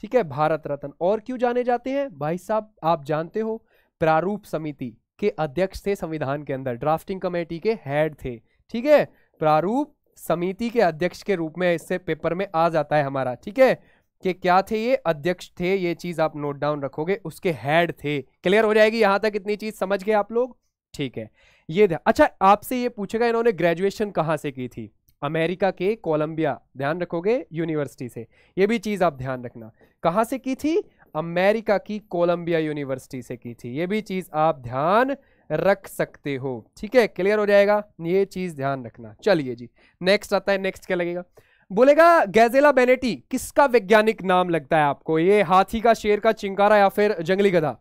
ठीक है भारत रत्न और क्यों जाने जाते हैं भाई साहब आप जानते हो प्रारूप समिति के अध्यक्ष थे संविधान के अंदर ड्राफ्टिंग कमेटी के हेड थे ठीक है प्रारूप समिति के अध्यक्ष के रूप में इससे पेपर में आ जाता है हमारा ठीक है कि क्या थे ये अध्यक्ष थे ये चीज़ आप नोट डाउन रखोगे उसके हेड थे क्लियर हो जाएगी यहाँ तक इतनी चीज़ समझ गए आप लोग ठीक है ये अच्छा आपसे ये पूछेगा इन्होंने ग्रेजुएशन कहाँ से की थी अमेरिका के कोलंबिया ध्यान रखोगे यूनिवर्सिटी से ये भी चीज़ आप ध्यान रखना कहाँ से की थी अमेरिका की कोलंबिया यूनिवर्सिटी से की थी ये भी चीज़ आप ध्यान रख सकते हो ठीक है क्लियर हो जाएगा ये चीज़ ध्यान रखना चलिए जी नेक्स्ट आता है नेक्स्ट क्या लगेगा बोलेगा गैजेला बेनेटी किसका वैज्ञानिक नाम लगता है आपको ये हाथी का शेर का चिंकारा या फिर जंगली गधा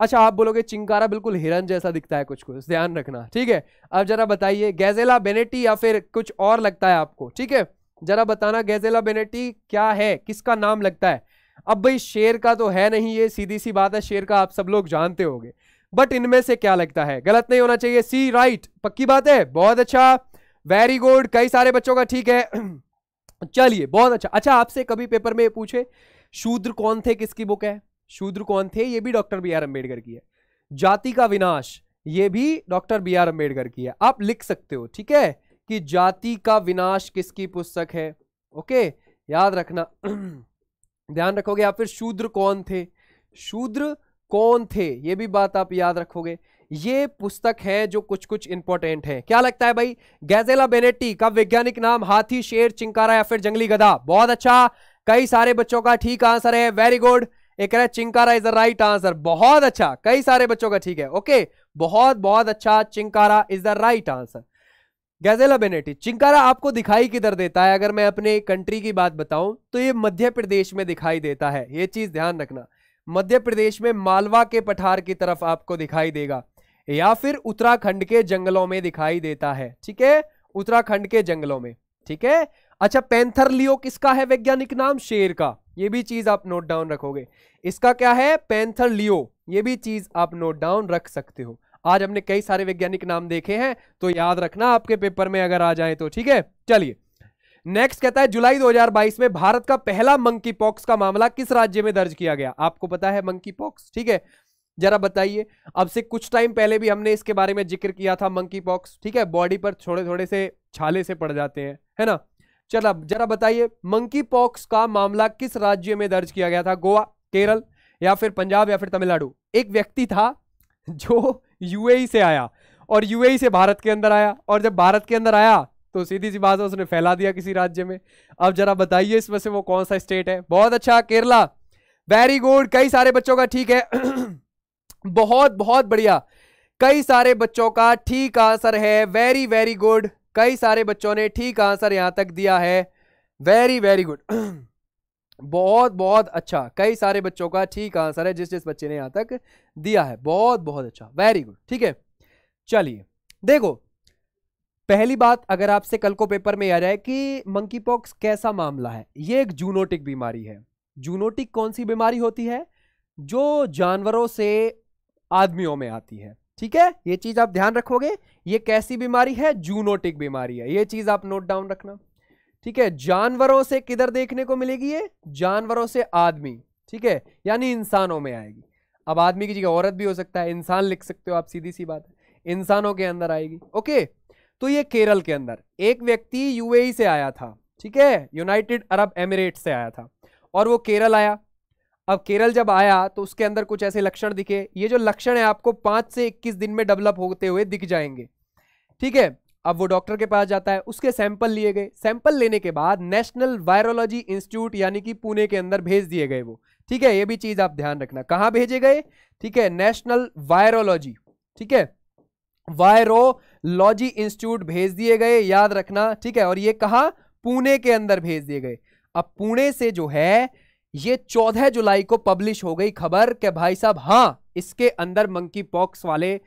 अच्छा आप बोलोगे चिंकारा बिल्कुल हिरन जैसा दिखता है कुछ कुछ ध्यान रखना ठीक है अब जरा बताइए गैजेला बेनेटी या फिर कुछ और लगता है आपको ठीक है जरा बताना गैजेला बेनेटी क्या है किसका नाम लगता है अब भाई शेर का तो है नहीं ये सीधी सी बात है शेर का आप सब लोग जानते हो बट इनमें से क्या लगता है गलत नहीं होना चाहिए सी राइट पक्की बात है बहुत अच्छा वेरी गुड कई सारे बच्चों का ठीक है चलिए बहुत अच्छा अच्छा आपसे कभी पेपर में पूछे शूद्र कौन थे किसकी बुक है शूद्र कौन थे ये भी डॉक्टर बी आर अम्बेडकर की है जाति का विनाश ये भी डॉक्टर बी आर अम्बेडकर की है आप लिख सकते हो ठीक है कि जाति का विनाश किसकी पुस्तक है ओके याद रखना ध्यान रखोगे आप फिर शूद्र कौन थे शूद्र कौन थे ये भी बात आप याद रखोगे ये पुस्तक है जो कुछ कुछ इंपॉर्टेंट है क्या लगता है भाई गैजेला बेनेटी का वैज्ञानिक नाम हाथी शेर चिंकारा या फिर जंगली गधा बहुत अच्छा कई सारे बच्चों का ठीक आंसर है वेरी गुड एक कह रहा है chinkara is the right answer बहुत अच्छा कई सारे बच्चों का ठीक है ओके बहुत बहुत अच्छा chinkara is the right answer gazella bennettii chinkara आपको दिखाई किधर देता है अगर मैं अपने कंट्री की बात बताऊं तो ये मध्य प्रदेश में दिखाई देता है ये चीज ध्यान रखना मध्य प्रदेश में मालवा के पठार की तरफ आपको दिखाई देगा या फिर उत्तराखंड के जंगलों में दिखाई देता है ठीक है उत्तराखंड के जंगलों में ठीक है अच्छा पैंथर लियो किसका है वैज्ञानिक नाम शेर का ये भी चीज आप नोट डाउन रखोगे इसका क्या है पैंथर लियो ये भी चीज आप नोट डाउन रख सकते हो आज हमने कई सारे वैज्ञानिक नाम देखे हैं तो याद रखना आपके पेपर में अगर आ जाए तो ठीक है चलिए नेक्स्ट कहता है जुलाई 2022 में भारत का पहला मंकी पॉक्स का मामला किस राज्य में दर्ज किया गया आपको पता है मंकी पॉक्स ठीक है जरा बताइए अब से कुछ टाइम पहले भी हमने इसके बारे में जिक्र किया था मंकी पॉक्स ठीक है बॉडी पर थोड़े थोड़े से छाले से पड़ जाते हैं है ना चला जरा बताइए मंकी पॉक्स का मामला किस राज्य में दर्ज किया गया था गोवा केरल या फिर पंजाब या फिर तमिलनाडु एक व्यक्ति था जो यूएई e से आया और यूएई e से भारत के अंदर आया और जब भारत के अंदर आया तो सीधी सी बात है उसने फैला दिया किसी राज्य में अब जरा बताइए इसमें से वो कौन सा स्टेट है बहुत अच्छा केरला वेरी गुड कई सारे बच्चों का ठीक है बहुत बहुत बढ़िया कई सारे बच्चों का ठीक आंसर है वेरी वेरी गुड कई सारे बच्चों ने ठीक आंसर यहाँ तक दिया है वेरी वेरी गुड बहुत बहुत अच्छा कई सारे बच्चों का ठीक आंसर है जिस जिस बच्चे ने यहाँ तक दिया है बहुत बहुत अच्छा वेरी गुड ठीक है चलिए देखो पहली बात अगर आपसे कल को पेपर में आ जाए कि मंकी पॉक्स कैसा मामला है ये एक जूनोटिक बीमारी है जूनोटिक कौन सी बीमारी होती है जो जानवरों से आदमियों में आती है ठीक है ये चीज आप ध्यान रखोगे ये कैसी बीमारी है जूनोटिक बीमारी है ये चीज आप नोट डाउन रखना ठीक है जानवरों से किधर देखने को मिलेगी ये जानवरों से आदमी ठीक है यानी इंसानों में आएगी अब आदमी की जगह औरत भी हो सकता है इंसान लिख सकते हो आप सीधी सी बात इंसानों के अंदर आएगी ओके तो ये केरल के अंदर एक व्यक्ति यूएई से आया था ठीक है यूनाइटेड अरब एमिरेट से आया था और वो केरल आया अब केरल जब आया तो उसके अंदर कुछ ऐसे लक्षण दिखे ये जो लक्षण है आपको पांच से इक्कीस दिन में डेवलप होते हुए दिख जाएंगे ठीक है अब वो डॉक्टर के पास जाता है उसके सैंपल लिए गए सैंपल लेने के बाद नेशनल वायरोलॉजी इंस्टीट्यूट यानी कि पुणे के अंदर भेज दिए गए वो ठीक है ये भी चीज़ आप ध्यान रखना कहां भेजे गए ठीक है नेशनल वायरोलॉजी ठीक है वायरोलॉजी इंस्टीट्यूट भेज दिए गए याद रखना ठीक है और ये कहा पुणे के अंदर भेज दिए गए अब पुणे से जो है ये चौदह जुलाई को पब्लिश हो गई खबर कि भाई साहब हाँ इसके अंदर मंकी पॉक्स वाले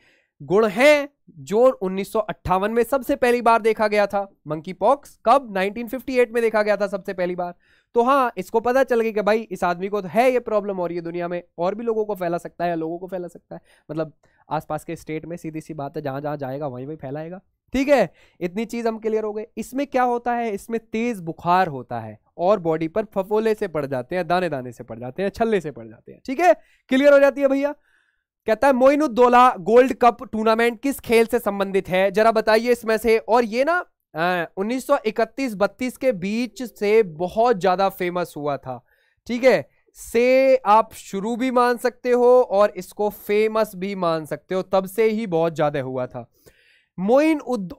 गुण हैं जो उन्नीस में सबसे पहली बार देखा गया था मंकी पॉक्स कब 1958 में देखा गया था सबसे पहली बार तो हाँ इसको पता चल गया कि भाई इस आदमी को तो है ये प्रॉब्लम और ये दुनिया में और भी लोगों को फैला सकता है या लोगों को फैला सकता है मतलब आसपास के स्टेट में सीधी सी बात है जहाँ जहाँ जाएगा वहीं वहीं फैलाएगा ठीक है इतनी चीज हम क्लियर हो गए इसमें क्या होता है इसमें तेज बुखार होता है और बॉडी पर फफोले से पड़ जाते हैं दाने दाने से पड़ जाते हैं छल्ले से पड़ जाते हैं ठीक है क्लियर हो जाती है भैया कहता है मोइनुद्दोला गोल्ड कप टूर्नामेंट किस खेल से संबंधित है जरा बताइए इसमें से और ये ना उन्नीस सौ के बीच से बहुत ज्यादा फेमस हुआ था ठीक है से आप शुरू भी मान सकते हो और इसको फेमस भी मान सकते हो तब से ही बहुत ज्यादा हुआ था मोइन उद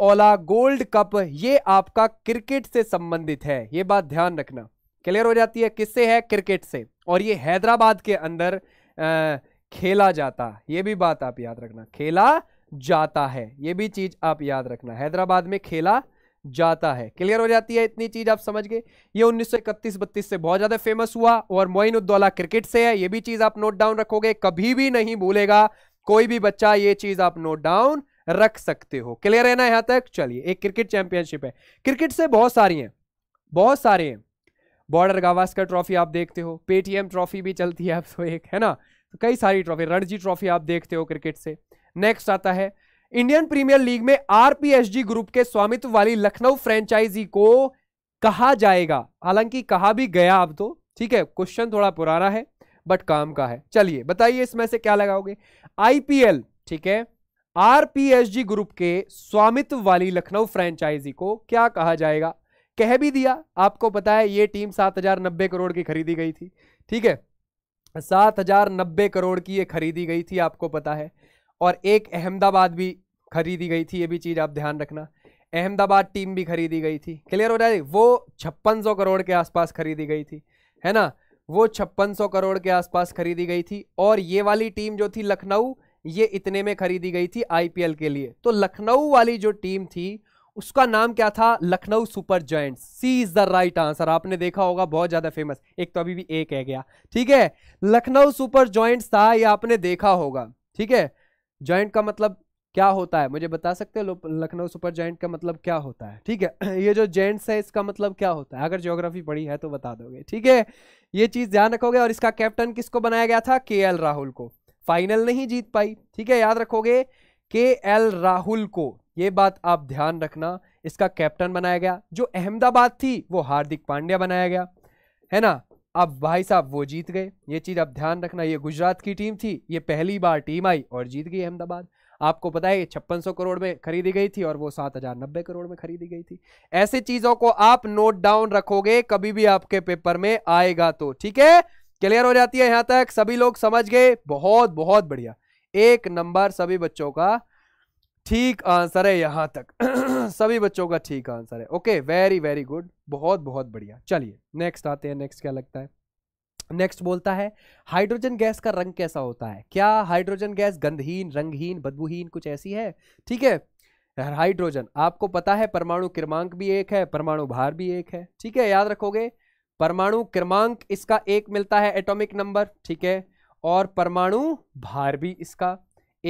गोल्ड कप ये आपका क्रिकेट से संबंधित है ये बात ध्यान रखना क्लियर हो जाती है किससे है क्रिकेट से और ये हैदराबाद के अंदर आ, खेला जाता ये भी बात आप याद रखना खेला जाता है ये भी चीज आप याद रखना हैदराबाद में खेला जाता है क्लियर हो जाती है इतनी चीज आप समझ गए ये 1931-32 से बहुत ज्यादा फेमस हुआ और मोइन उद्दौला क्रिकेट से है ये भी चीज आप नोट डाउन रखोगे कभी भी नहीं भूलेगा कोई भी बच्चा ये चीज आप नोट डाउन रख सकते हो क्लियर है ना यहां तक चलिए एक क्रिकेट चैंपियनशिप है क्रिकेट से बहुत सारी हैं बहुत सारे हैं बॉर्डर गावास्कर ट्रॉफी आप देखते हो पेटीएम ट्रॉफी भी चलती है आप तो एक है ना तो कई सारी ट्रॉफी रणजी ट्रॉफी आप देखते हो क्रिकेट से नेक्स्ट आता है इंडियन प्रीमियर लीग में आरपीएसजी ग्रुप के स्वामित्व वाली लखनऊ फ्रेंचाइजी को कहा जाएगा हालांकि कहा भी गया अब तो ठीक है क्वेश्चन थोड़ा पुराना है बट काम का है चलिए बताइए इसमें से क्या लगाओगे आईपीएल ठीक है आरपीएसजी ग्रुप के स्वामित्व वाली लखनऊ फ्रेंचाइजी को क्या कहा जाएगा कह भी दिया आपको पता है ये टीम सात हजार नब्बे करोड़ की खरीदी गई थी ठीक है सात हजार नब्बे करोड़ की ये खरीदी गई थी आपको पता है और एक अहमदाबाद भी खरीदी गई थी ये भी चीज़ आप ध्यान रखना अहमदाबाद टीम भी खरीदी गई थी क्लियर हो जाए वो छप्पन करोड़ के आसपास खरीदी गई थी है ना वो छप्पन करोड़ के आसपास खरीदी गई थी और ये वाली टीम जो थी लखनऊ ये इतने में खरीदी गई थी आईपीएल के लिए तो लखनऊ वाली जो टीम थी उसका नाम क्या था Lucknow Super Giants C is the right answer आपने देखा होगा बहुत ज्यादा फेमस एक तो अभी भी एक है गया ठीक है लखनऊ सुपर जॉइंट था ये आपने देखा होगा ठीक है जॉइंट का मतलब क्या होता है मुझे बता सकते हो लखनऊ सुपर जॉइंट का मतलब क्या होता है ठीक है ये जो जेंट्स है इसका मतलब क्या होता है अगर ज्योग्राफी पढ़ी है तो बता दोगे ठीक है ये चीज ध्यान रखोगे और इसका कैप्टन किसको बनाया गया था के राहुल को फाइनल नहीं जीत पाई ठीक है याद रखोगे के एल राहुल को ये बात आप ध्यान रखना इसका कैप्टन बनाया गया जो अहमदाबाद थी वो हार्दिक पांड्या बनाया गया है ना अब भाई साहब वो जीत गए ये चीज़ आप ध्यान रखना ये गुजरात की टीम थी ये पहली बार टीम आई और जीत गई अहमदाबाद आपको पता है छप्पन छप्पन करोड़ में खरीदी गई थी और वो सात हजार नब्बे करोड़ में खरीदी गई थी ऐसी चीज़ों को आप नोट डाउन रखोगे कभी भी आपके पेपर में आएगा तो ठीक है क्लियर हो जाती है यहाँ तक सभी लोग समझ गए बहुत बहुत बढ़िया एक नंबर सभी बच्चों का ठीक आंसर है यहां तक सभी बच्चों का ठीक आंसर है ओके वेरी वेरी गुड बहुत बहुत बढ़िया चलिए नेक्स्ट आते हैं नेक्स्ट क्या लगता है नेक्स्ट बोलता है हाइड्रोजन गैस का रंग कैसा होता है क्या हाइड्रोजन गैस गंधहीन रंगहीन बदबूहीन कुछ ऐसी है ठीक है हाइड्रोजन आपको पता है परमाणु क्रमांक भी एक है परमाणु भार भी एक है ठीक है याद रखोगे परमाणु क्रमांक इसका एक मिलता है एटॉमिक नंबर ठीक है और परमाणु भार भी इसका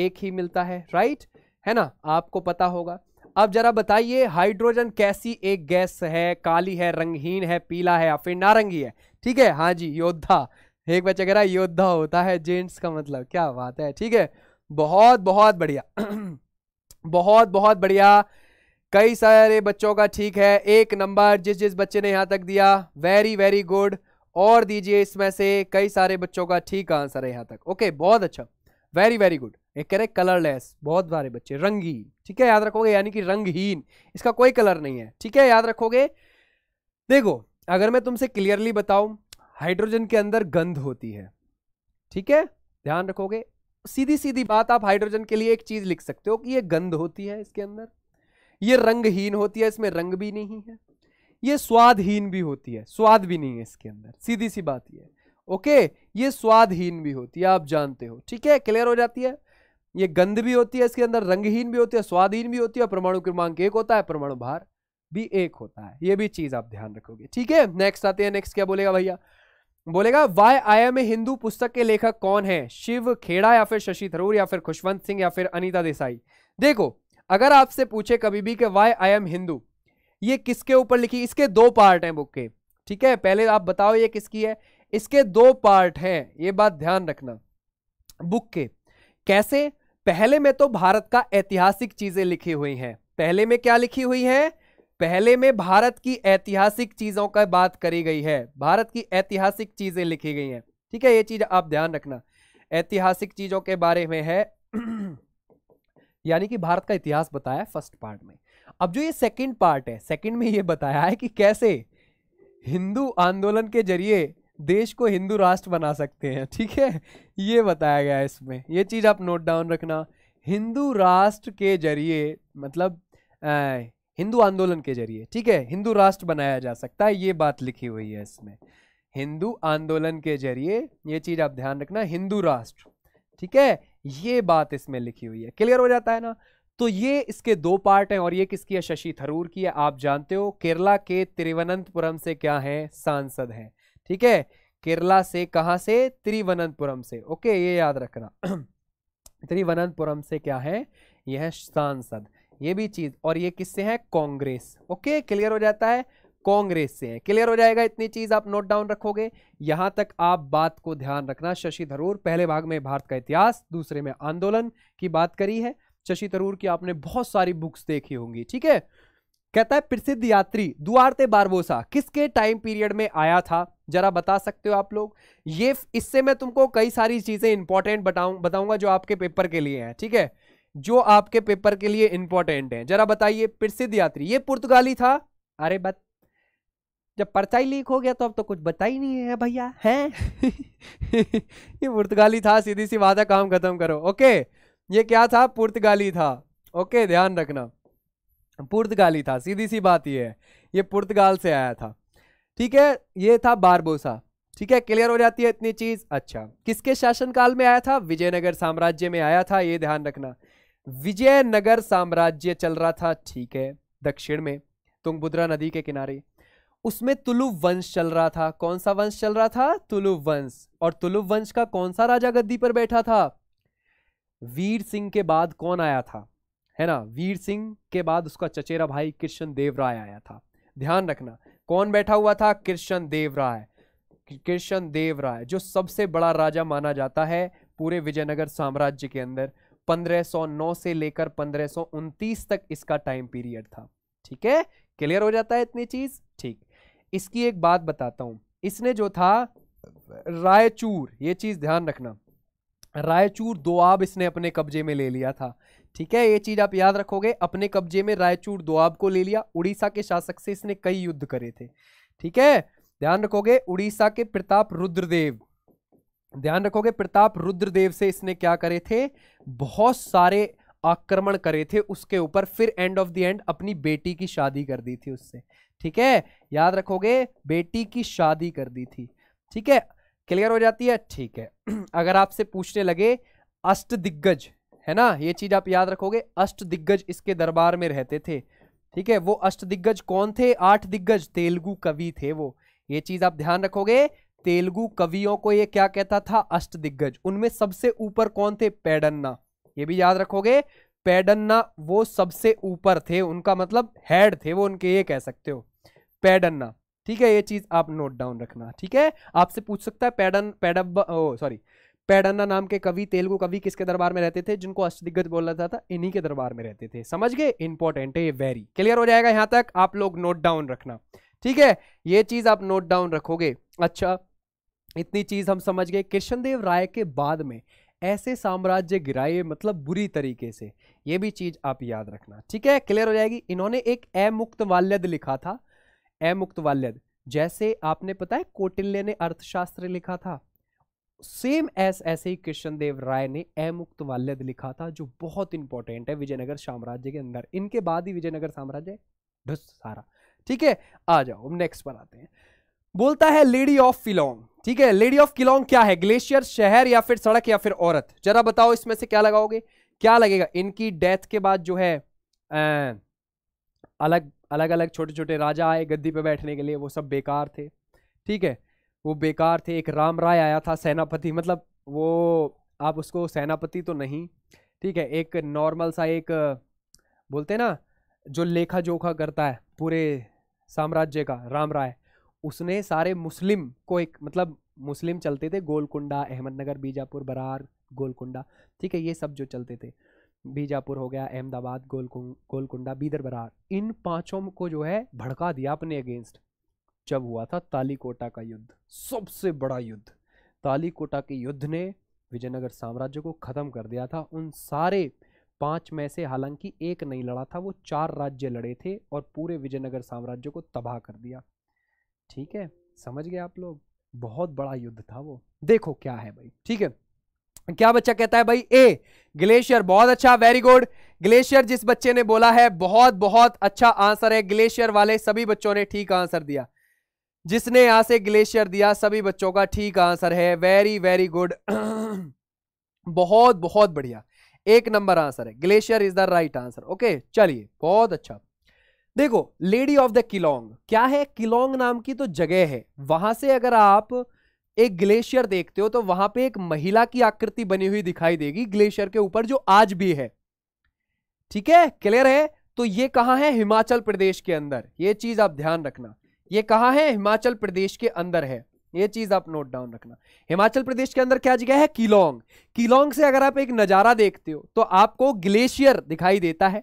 एक ही मिलता है राइट है ना आपको पता होगा अब जरा बताइए हाइड्रोजन कैसी एक गैस है काली है रंगहीन है पीला है या फिर नारंगी है ठीक है हाँ जी योद्धा एक बच्चा कह रहा है योद्धा होता है जेंट्स का मतलब क्या बात है ठीक है बहुत बहुत बढ़िया बहुत बहुत बढ़िया कई सारे बच्चों का ठीक है एक नंबर जिस जिस बच्चे ने यहाँ तक दिया वेरी वेरी गुड और दीजिए इसमें से कई सारे बच्चों का ठीक आंसर है यहाँ तक ओके बहुत अच्छा वेरी वेरी गुड एक कह रहे कलरलेस बहुत सारे बच्चे रंगीन ठीक है याद रखोगे यानी कि रंगहीन इसका कोई कलर नहीं है ठीक है याद रखोगे देखो अगर मैं तुमसे क्लियरली बताऊं हाइड्रोजन के अंदर गंध होती है ठीक है ध्यान रखोगे सीधी सीधी बात आप हाइड्रोजन के लिए एक चीज लिख सकते हो कि ये गंध होती है इसके अंदर ये रंगहीन होती है इसमें रंग भी नहीं है ये स्वादहीन भी होती है स्वाद भी नहीं है इसके अंदर सीधी सी बात ये ओके ये स्वादहीन भी होती है आप जानते हो ठीक है क्लियर हो जाती है ये गंध भी होती है इसके अंदर रंगहीन भी होती है स्वादहीन भी होती है परमाणु क्रमांक एक होता है परमाणु भार भी एक होता है ये भी चीज आप ध्यान रखोगे ठीक है नेक्स्ट आते हैं नेक्स्ट क्या बोलेगा भैया बोलेगा वाय आया में हिंदू पुस्तक के लेखक कौन है शिव खेड़ा या फिर शशि थरूर या फिर खुशवंत सिंह या फिर अनिता देसाई देखो अगर आपसे पूछे कभी भी कि वाई आई एम हिंदू ये किसके ऊपर लिखी इसके दो पार्ट हैं बुक के ठीक है पहले आप बताओ ये किसकी है इसके दो पार्ट हैं ये बात ध्यान रखना बुक के कैसे पहले में तो भारत का ऐतिहासिक चीजें लिखी हुई हैं पहले में क्या लिखी हुई है पहले में भारत की ऐतिहासिक चीजों का बात करी गई है भारत की ऐतिहासिक चीजें लिखी गई हैं ठीक है ये चीज आप ध्यान रखना ऐतिहासिक चीजों के बारे में है यानी कि भारत का इतिहास बताया फर्स्ट पार्ट में अब जो ये सेकंड पार्ट है सेकंड में ये बताया है कि कैसे हिंदू आंदोलन के जरिए देश को हिंदू राष्ट्र बना सकते हैं ठीक है ये बताया गया है इसमें ये चीज़ आप नोट डाउन रखना हिंदू राष्ट्र के जरिए मतलब हिंदू आंदोलन के जरिए ठीक है हिंदू राष्ट्र बनाया जा सकता है ये बात लिखी हुई है इसमें हिंदू आंदोलन के जरिए ये चीज़ आप ध्यान रखना हिंदू राष्ट्र ठीक है ये बात इसमें लिखी हुई है क्लियर हो जाता है ना तो ये इसके दो पार्ट हैं और ये किसकी है शशि थरूर की है आप जानते हो केरला के तिरुवनंतपुरम से क्या है सांसद हैं ठीक है केरला से कहा से तिरुवनंतपुरम से ओके ये याद रखना तिरुवनंतपुरम से क्या है यह सांसद ये भी चीज और ये किससे है कांग्रेस ओके क्लियर हो जाता है कांग्रेस से हैं क्लियर हो जाएगा इतनी चीज आप नोट डाउन रखोगे यहां तक आप बात को ध्यान रखना शशि थरूर पहले भाग में भारत का इतिहास दूसरे में आंदोलन की बात करी है शशि थरूर की आपने बहुत सारी बुक्स देखी होंगी ठीक है कहता है प्रसिद्ध यात्री दुआरते बारबोसा किसके टाइम पीरियड में आया था जरा बता सकते हो आप लोग ये इससे मैं तुमको कई सारी चीजें इंपॉर्टेंट बताऊ बताऊंगा जो आपके पेपर के लिए हैं ठीक है जो आपके पेपर के लिए इंपॉर्टेंट है जरा बताइए प्रसिद्ध यात्री ये पुर्तगाली था अरे बत जब पर्चा ही लीक हो गया तो अब तो कुछ बता ही नहीं है भैया हैं ये पुर्तगाली था सीधी सी बात है काम खत्म करो ओके ये क्या था पुर्तगाली था ओके ध्यान रखना पुर्तगाली था सीधी सी बात ये है ये पुर्तगाल से आया था ठीक है ये था बारबोसा ठीक है क्लियर हो जाती है इतनी चीज अच्छा किसके शासनकाल में आया था विजयनगर साम्राज्य में आया था ये ध्यान रखना विजयनगर साम्राज्य चल रहा था ठीक है दक्षिण में तुंगभुद्रा नदी के किनारे उसमें तुलु वंश चल रहा था कौन सा वंश चल रहा था तुलु वंश और तुलुव वंश का कौन सा राजा गद्दी पर बैठा था वीर सिंह के बाद कौन आया था है ना वीर सिंह के बाद उसका चचेरा भाई कृष्ण देव राय आया था ध्यान रखना कौन बैठा हुआ था कृष्ण देव राय कृष्ण देव राय जो सबसे बड़ा राजा माना जाता है पूरे विजयनगर साम्राज्य के अंदर 1509 से लेकर 1529 तक इसका टाइम पीरियड था ठीक है क्लियर हो जाता है इतनी चीज ठीक इसकी एक बात बताता हूं इसने जो था रायचूर ये चीज़ ध्यान रखना रायचूर दोआब इसने अपने कब्जे में ले लिया था ठीक है ये चीज़ आप याद रखोगे अपने कब्जे में रायचूर दोआब को ले लिया उड़ीसा के शासक से इसने कई युद्ध करे थे ठीक है ध्यान रखोगे उड़ीसा के प्रताप रुद्रदेव ध्यान रखोगे प्रताप रुद्रदेव से इसने क्या करे थे बहुत सारे आक्रमण करे थे उसके ऊपर फिर एंड ऑफ द एंड अपनी बेटी की शादी कर दी थी उससे ठीक है याद रखोगे बेटी की शादी कर दी थी ठीक है क्लियर हो जाती है ठीक है अगर आपसे पूछने लगे अष्ट दिग्गज है ना ये चीज आप याद रखोगे अष्ट दिग्गज इसके दरबार में रहते थे ठीक है वो अष्ट दिग्गज कौन थे आठ दिग्गज तेलुगु कवि थे वो ये चीज आप ध्यान रखोगे तेलुगु कवियों को ये क्या कहता था अष्ट दिग्गज उनमें सबसे ऊपर कौन थे पेडन्ना ये भी याद रखोगे पेडन्ना वो सबसे ऊपर थे उनका मतलब हेड थे वो उनके ये कह सकते हो पैडन्ना ठीक है ये चीज आप नोट डाउन रखना ठीक है आपसे पूछ सकता है पैडन पैडब ओ सॉरी पैडन्ना नाम के कवि तेलुगु कवि किसके दरबार में रहते थे जिनको अष्टदिग्गज बोला जाता था इन्हीं के दरबार में रहते थे समझ गए इंपॉर्टेंट है ये वेरी क्लियर हो जाएगा यहाँ तक आप लोग नोट डाउन रखना ठीक है ये चीज आप नोट डाउन रखोगे अच्छा इतनी चीज हम समझ गए कृष्णदेव राय के बाद में ऐसे साम्राज्य गिराए मतलब बुरी तरीके से ये भी चीज आप याद रखना ठीक है क्लियर हो जाएगी इन्होंने एक अमुक्त वाल्यद लिखा था अमुक्त अमुक्तवाल्यद जैसे आपने पता है कोटिल्य ने अर्थशास्त्र लिखा था सेम एस ऐसे ही कृष्ण देव राय ने अमुक्त अमुक्तवाल्यद लिखा था जो बहुत इंपॉर्टेंट है विजयनगर साम्राज्य के अंदर इनके बाद ही विजयनगर साम्राज्य ढुस सारा ठीक है आ जाओ नेक्स्ट पर आते हैं बोलता है लेडी ऑफ फिलोंग ठीक है लेडी ऑफ किलोंग क्या है ग्लेशियर शहर या फिर सड़क या फिर औरत जरा बताओ इसमें से क्या लगाओगे क्या लगेगा इनकी डेथ के बाद जो है आ, अलग अलग अलग छोटे छोटे राजा आए गद्दी पर बैठने के लिए वो सब बेकार थे ठीक है वो बेकार थे एक राम राय आया था सेनापति मतलब वो आप उसको सेनापति तो नहीं ठीक है एक नॉर्मल सा एक बोलते ना जो लेखा जोखा करता है पूरे साम्राज्य का राम राय उसने सारे मुस्लिम को एक मतलब मुस्लिम चलते थे गोलकुंडा अहमदनगर बीजापुर बरार गोलकुंडा ठीक है ये सब जो चलते थे बीजापुर हो गया अहमदाबाद गोलकुं, गोलकुंडा बीदर बरार इन पांचों को जो है भड़का दिया अपने अगेंस्ट जब हुआ था तालीकोटा का युद्ध सबसे बड़ा युद्ध तालीकोटा के युद्ध ने विजयनगर साम्राज्य को ख़त्म कर दिया था उन सारे पांच में से हालांकि एक नहीं लड़ा था वो चार राज्य लड़े थे और पूरे विजयनगर साम्राज्य को तबाह कर दिया ठीक है समझ गए आप लोग बहुत बड़ा युद्ध था वो देखो क्या है भाई ठीक है क्या बच्चा कहता है भाई ए ग्लेशियर बहुत अच्छा वेरी गुड ग्लेशियर जिस बच्चे ने बोला है बहुत बहुत अच्छा आंसर है ग्लेशियर वाले सभी बच्चों ने ठीक आंसर दिया जिसने यहां से ग्लेशियर दिया सभी बच्चों का ठीक आंसर है वेरी वेरी गुड बहुत बहुत बढ़िया एक नंबर आंसर है glacier is the right answer okay चलिए बहुत अच्छा देखो लेडी ऑफ द किलोंग क्या है किलोंग नाम की तो जगह है वहां से अगर आप एक ग्लेशियर देखते हो तो वहां पे एक महिला की आकृति बनी हुई दिखाई देगी ग्लेशियर के ऊपर जो आज भी है ठीक है क्लियर है तो ये कहा है हिमाचल प्रदेश के अंदर ये चीज आप ध्यान रखना ये कहा है हिमाचल प्रदेश के अंदर है ये चीज आप नोट डाउन रखना हिमाचल प्रदेश के अंदर क्या जगह है किलोंग किलोंग से अगर आप एक नजारा देखते हो तो आपको ग्लेशियर दिखाई देता है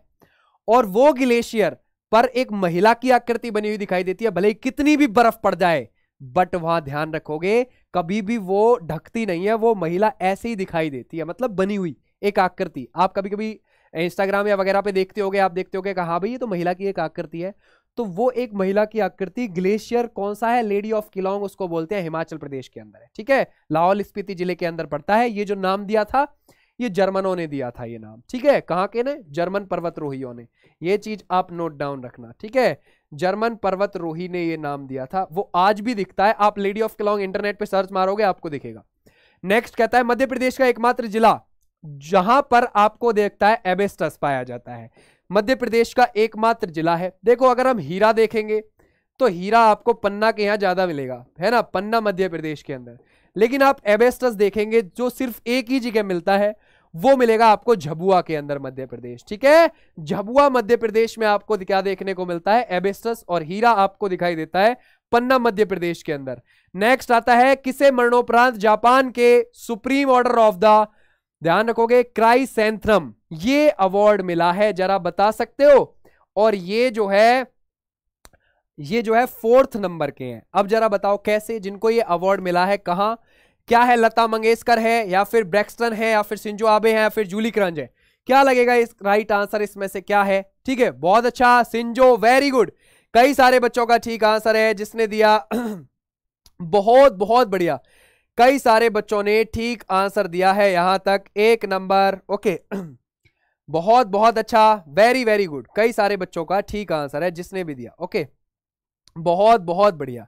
और वो ग्लेशियर पर एक महिला की आकृति बनी हुई दिखाई देती है भले ही कितनी भी बर्फ पड़ जाए बट वहां ध्यान रखोगे कभी भी वो ढकती नहीं है वो महिला ऐसे ही दिखाई देती है मतलब बनी हुई एक आकृति आप कभी कभी इंस्टाग्राम या वगैरह पे देखते हो आप देखते गए हाँ भाई ये तो महिला की एक आकृति है तो वो एक महिला की आकृति ग्लेशियर कौन सा है लेडी ऑफ किलोंग उसको बोलते हैं हिमाचल प्रदेश के अंदर है ठीक है लाहौल स्पीति जिले के अंदर पड़ता है ये जो नाम दिया था ये जर्मनों ने दिया था ये नाम ठीक है कहां के ने जर्मन पर्वतरोहियों ने ये चीज आप नोट डाउन रखना ठीक है जर्मन पर्वत रोही ने ये नाम दिया था वो आज भी दिखता है आप लेडी ऑफ क्लॉन्ग इंटरनेट पे सर्च मारोगे आपको दिखेगा नेक्स्ट कहता है मध्य प्रदेश का एकमात्र जिला जहां पर आपको देखता है एबेस्टस पाया जाता है मध्य प्रदेश का एकमात्र जिला है देखो अगर हम हीरा देखेंगे तो हीरा आपको पन्ना के यहाँ ज़्यादा मिलेगा है ना पन्ना मध्य प्रदेश के अंदर लेकिन आप एबेस्टस देखेंगे जो सिर्फ एक ही जगह मिलता है वो मिलेगा आपको झबुआ के अंदर मध्य प्रदेश ठीक है झबुआ मध्य प्रदेश में आपको क्या देखने को मिलता है एबेस्टस और हीरा आपको दिखाई देता है पन्ना मध्य प्रदेश के अंदर नेक्स्ट आता है किसे मरणोपरांत जापान के सुप्रीम ऑर्डर ऑफ द ध्यान रखोगे क्राइसेंथ्रम ये अवार्ड मिला है जरा बता सकते हो और ये जो है ये जो है फोर्थ नंबर के हैं अब जरा बताओ कैसे जिनको ये अवार्ड मिला है कहां क्या है लता मंगेशकर है या फिर ब्रैक्सटन है या फिर सिंजो आबे है या फिर जूली क्रंज है क्या लगेगा इस राइट आंसर इसमें से क्या है ठीक है बहुत अच्छा सिंजो वेरी गुड कई सारे बच्चों का ठीक आंसर है जिसने दिया बहुत बहुत बढ़िया कई सारे बच्चों ने ठीक आंसर दिया है यहां तक एक नंबर ओके बहुत बहुत अच्छा वेरी वेरी गुड कई सारे बच्चों का ठीक आंसर है जिसने भी दिया ओके बहुत बहुत बढ़िया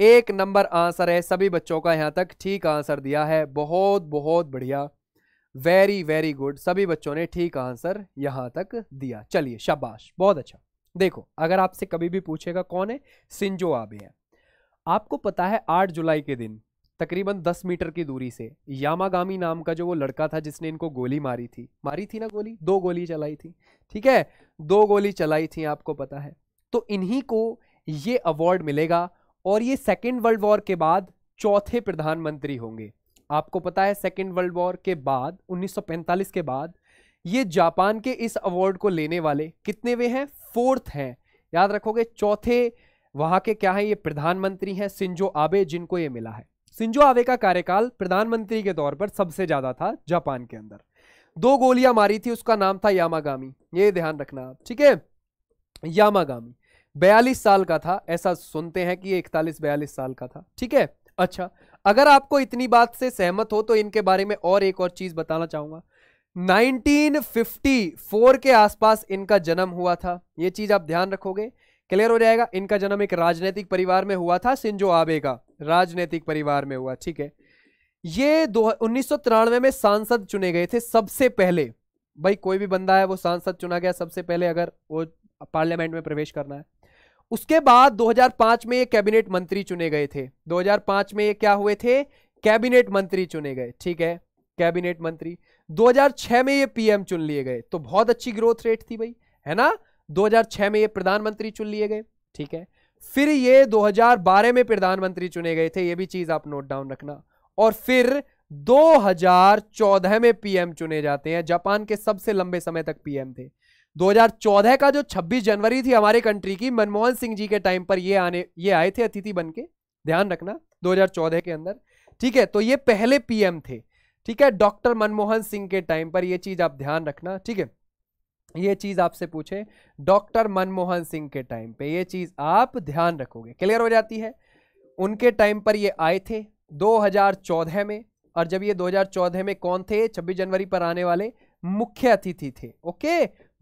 एक नंबर आंसर है सभी बच्चों का यहाँ तक ठीक आंसर दिया है बहुत बहुत बढ़िया वेरी वेरी गुड सभी बच्चों ने ठीक आंसर यहाँ तक दिया चलिए शाबाश बहुत अच्छा देखो अगर आपसे कभी भी पूछेगा कौन है सिंजो आबे है आपको पता है आठ जुलाई के दिन तकरीबन दस मीटर की दूरी से यामागामी नाम का जो वो लड़का था जिसने इनको गोली मारी थी मारी थी ना गोली दो गोली चलाई थी ठीक है दो गोली चलाई थी आपको पता है तो इन्हीं को ये अवार्ड मिलेगा और ये सेकेंड वर्ल्ड वॉर के बाद चौथे प्रधानमंत्री होंगे आपको पता है सेकेंड वर्ल्ड वॉर के बाद 1945 के बाद ये जापान के इस अवार्ड को लेने वाले कितने वे हैं फोर्थ हैं याद रखोगे चौथे वहाँ के क्या है ये प्रधानमंत्री हैं सिंजो आबे जिनको ये मिला है सिंजो आबे का कार्यकाल प्रधानमंत्री के तौर पर सबसे ज़्यादा था जापान के अंदर दो गोलियां मारी थी उसका नाम था यामागामी ये ध्यान रखना आप ठीक है यामागामी बयालीस साल का था ऐसा सुनते हैं कि ये इकतालीस बयालीस साल का था ठीक है अच्छा अगर आपको इतनी बात से सहमत हो तो इनके बारे में और एक और चीज बताना चाहूंगा 1954 के आसपास इनका जन्म हुआ था ये चीज आप ध्यान रखोगे क्लियर हो जाएगा इनका जन्म एक राजनीतिक परिवार में हुआ था सिंजो आबे का राजनीतिक परिवार में हुआ ठीक है ये दो उन्नीस में सांसद चुने गए थे सबसे पहले भाई कोई भी बंदा है वो सांसद चुना गया सबसे पहले अगर वो पार्लियामेंट में प्रवेश करना है उसके बाद 2005 में ये कैबिनेट मंत्री चुने गए थे 2005 में ये क्या हुए थे कैबिनेट मंत्री चुने गए ठीक है कैबिनेट मंत्री 2006 में ये पीएम चुन लिए गए तो बहुत अच्छी ग्रोथ रेट थी भाई है ना 2006 में ये प्रधानमंत्री चुन लिए गए ठीक है फिर ये 2012 में प्रधानमंत्री चुने गए थे ये भी चीज आप नोट डाउन रखना और फिर 2014 में पीएम चुने जाते हैं जापान के सबसे लंबे समय तक पीएम थे 2014 का जो 26 जनवरी थी हमारे कंट्री की मनमोहन सिंह जी के टाइम पर ये आने ये आए थे अतिथि बन के ध्यान रखना 2014 के अंदर ठीक है तो ये पहले पीएम थे ठीक है डॉक्टर मनमोहन सिंह के टाइम पर ये चीज़ आप ध्यान रखना ठीक है ये चीज़ आपसे पूछे डॉक्टर मनमोहन सिंह के टाइम पर यह चीज़ आप ध्यान रखोगे क्लियर हो जाती है उनके टाइम पर ये आए थे दो में और जब ये 2014 में कौन थे 26 जनवरी पर आने वाले मुख्य अतिथि थे ओके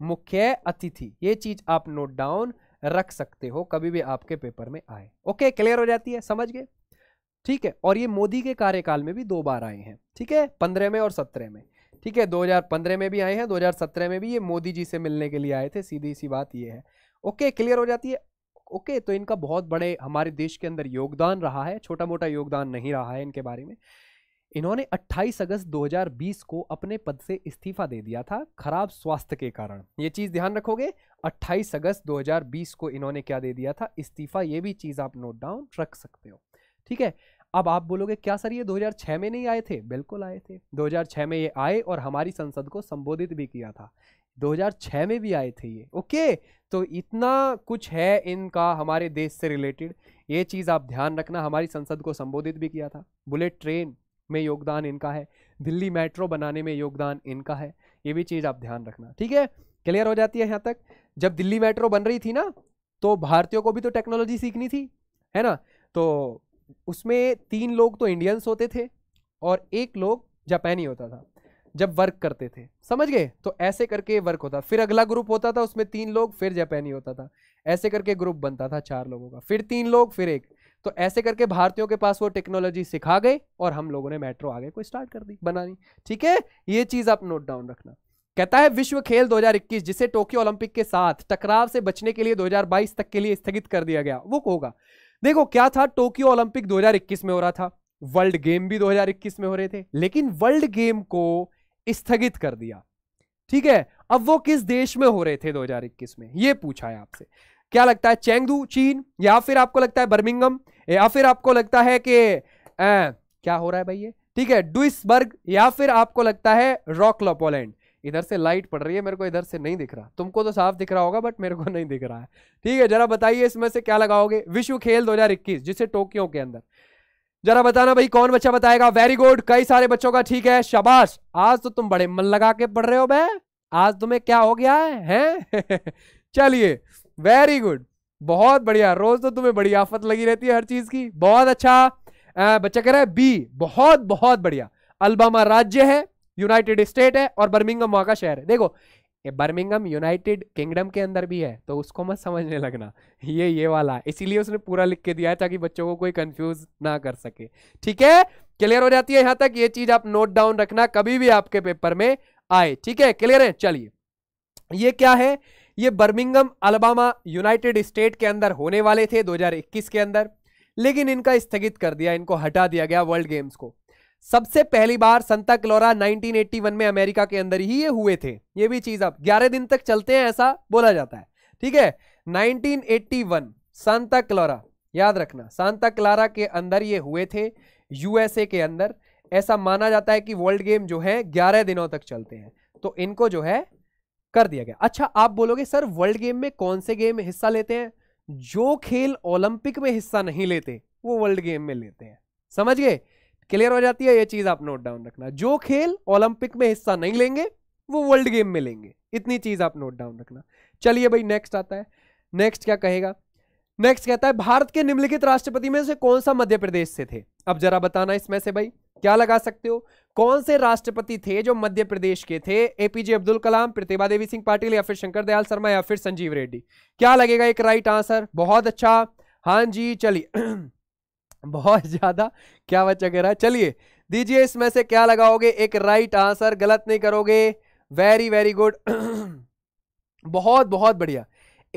मुख्य अतिथि ये चीज आप नोट डाउन रख सकते हो कभी भी आपके पेपर में आए ओके क्लियर हो जाती है समझ गए ठीक है और ये मोदी के कार्यकाल में भी दो बार आए हैं ठीक है पंद्रह में और सत्रह में ठीक है 2015 में भी आए हैं 2017 में भी ये मोदी जी से मिलने के लिए आए थे सीधी सी बात ये है ओके क्लियर हो जाती है ओके तो इनका बहुत बड़े हमारे देश के अंदर योगदान रहा है छोटा मोटा योगदान नहीं रहा है इनके बारे में इन्होंने 28 अगस्त 2020 को अपने पद से इस्तीफा दे दिया था खराब स्वास्थ्य के कारण ये चीज़ ध्यान रखोगे 28 अगस्त 2020 को इन्होंने क्या दे दिया था इस्तीफा ये भी चीज़ आप नोट डाउन रख सकते हो ठीक है अब आप बोलोगे क्या सर ये 2006 में नहीं आए थे बिल्कुल आए थे 2006 में ये आए और हमारी संसद को संबोधित भी किया था 2006 में भी आए थे ये ओके तो इतना कुछ है इनका हमारे देश से रिलेटेड ये चीज़ आप ध्यान रखना हमारी संसद को संबोधित भी किया था बुलेट ट्रेन में योगदान इनका है दिल्ली मेट्रो बनाने में योगदान इनका है ये भी चीज़ आप ध्यान रखना ठीक है क्लियर हो जाती है यहाँ तक जब दिल्ली मेट्रो बन रही थी ना तो भारतीयों को भी तो टेक्नोलॉजी सीखनी थी है ना तो उसमें तीन लोग तो इंडियंस होते थे और एक लोग जापानी होता था जब वर्क करते थे समझ गए तो ऐसे करके वर्क होता फिर अगला ग्रुप होता था उसमें तीन लोग फिर जापानी होता था ऐसे करके ग्रुप बनता था चार लोगों का फिर तीन लोग फिर एक तो ऐसे करके भारतीयों के पास वो टेक्नोलॉजी सिखा गई और हम लोगों ने मेट्रो आगे को स्टार्ट कर दी बनानी ठीक है ये चीज आप नोट डाउन रखना कहता है विश्व खेल 2021 जिसे टोक्यो ओलंपिक के साथ टकराव से बचने के लिए 2022 तक के लिए स्थगित कर दिया गया वो होगा देखो क्या था टोक्यो ओलंपिक 2021 में हो रहा था वर्ल्ड गेम भी 2021 में हो रहे थे लेकिन वर्ल्ड गेम को स्थगित कर दिया ठीक है अब वो किस देश में हो रहे थे 2021 में ये पूछा है आपसे क्या लगता है चेंगदू चीन या फिर आपको लगता है बर्मिंगम या फिर आपको लगता है कि क्या हो रहा है भाई ये ठीक है डुइसबर्ग या फिर आपको लगता है रॉकलो पोलैंड इधर से लाइट पड़ रही है मेरे को इधर से नहीं दिख रहा तुमको तो साफ दिख रहा होगा बट मेरे को नहीं दिख रहा है ठीक है जरा बताइए इसमें से क्या लगाओगे विश्व खेल 2021 जिसे टोक्यो के अंदर जरा बताना भाई कौन बच्चा बताएगा वेरी गुड कई सारे बच्चों का ठीक है शबाश आज तो तुम बड़े मन लगा के पढ़ रहे हो बे आज तुम्हें क्या हो गया है, है? चलिए वेरी गुड बहुत बढ़िया रोज तो तुम्हें बड़ी आफत लगी रहती है हर चीज की बहुत अच्छा बच्चा कह रहा है बी बहुत बहुत बढ़िया अल्बामा राज्य है यूनाइटेड स्टेट है और बर्मिंगम वहां का शहर है देखो बर्मिंगम यूनाइटेड किंगडम के अंदर भी है तो उसको मत समझने लगना ये ये वाला इसीलिए उसने पूरा लिख के दिया है ताकि बच्चों को कोई कंफ्यूज ना कर सके ठीक है क्लियर हो जाती है यहां तक ये चीज आप नोट डाउन रखना कभी भी आपके पेपर में आए ठीक है क्लियर है चलिए ये क्या है ये बर्मिंगम अलबामा यूनाइटेड स्टेट के अंदर होने वाले थे 2021 के अंदर लेकिन इनका स्थगित कर दिया इनको हटा दिया गया वर्ल्ड गेम्स को सबसे पहली बार संता क्लोरा 1981 में अमेरिका के अंदर ही ये हुए थे ये भी चीज़ अब 11 दिन तक चलते हैं ऐसा बोला जाता है ठीक है 1981 सांता क्लोरा याद रखना सांता क्लारा के अंदर ये हुए थे यूएसए के अंदर ऐसा माना जाता है कि वर्ल्ड गेम जो है 11 दिनों तक चलते हैं तो इनको जो है कर दिया गया अच्छा आप बोलोगे सर वर्ल्ड गेम में कौन से गेम हिस्सा लेते हैं जो खेल ओलंपिक में हिस्सा नहीं लेते वो वर्ल्ड गेम में लेते हैं समझ गए क्लियर हो जाती है ये चीज आप नोट डाउन रखना जो खेल ओलंपिक में हिस्सा नहीं लेंगे वो वर्ल्ड गेम में लेंगे इतनी चीज आप नोट डाउन रखना चलिए भाई नेक्स्ट आता है नेक्स्ट क्या कहेगा नेक्स्ट कहता है भारत के निम्नलिखित राष्ट्रपति में से कौन सा मध्य प्रदेश से थे अब जरा बताना इसमें से भाई क्या लगा सकते हो कौन से राष्ट्रपति थे जो मध्य प्रदेश के थे एपीजे अब्दुल कलाम प्रतिभा देवी सिंह पाटिल या फिर शंकर दयाल शर्मा या फिर संजीव रेड्डी क्या लगेगा एक राइट आंसर बहुत अच्छा हाँ जी चलिए बहुत ज्यादा क्या बच्चा कह रहा है चलिए दीजिए इसमें से क्या लगाओगे एक राइट आंसर गलत नहीं करोगे वेरी वेरी गुड बहुत बहुत बढ़िया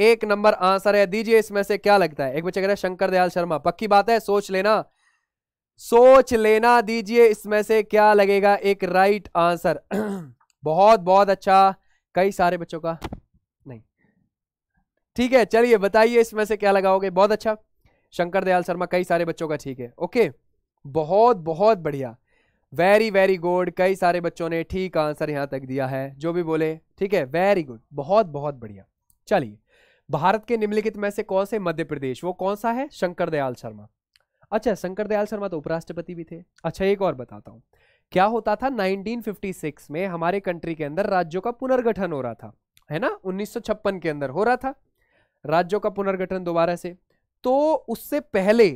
एक नंबर आंसर है दीजिए इसमें से क्या लगता है एक बच्चा कह रहा है शंकर दयाल शर्मा पक्की बात है सोच लेना सोच लेना दीजिए इसमें से क्या लगेगा एक राइट आंसर बहुत बहुत अच्छा कई सारे बच्चों का नहीं ठीक है चलिए बताइए इसमें से क्या लगाओगे बहुत अच्छा शंकर दयाल शर्मा कई सारे बच्चों का ठीक है ओके बहुत बहुत बढ़िया वेरी वेरी गुड कई सारे बच्चों ने ठीक आंसर यहां तक दिया है जो भी बोले ठीक है वेरी गुड बहुत बहुत बढ़िया चलिए भारत के निम्नलिखित में से कौन से मध्य प्रदेश वो कौन सा है शंकर दयाल शर्मा अच्छा शंकर दयाल शर्मा तो उपराष्ट्रपति भी थे अच्छा एक और बताता हूँ क्या होता था 1956 में हमारे कंट्री के अंदर राज्यों का पुनर्गठन हो रहा था है ना 1956 के अंदर हो रहा था राज्यों का पुनर्गठन दोबारा से तो उससे पहले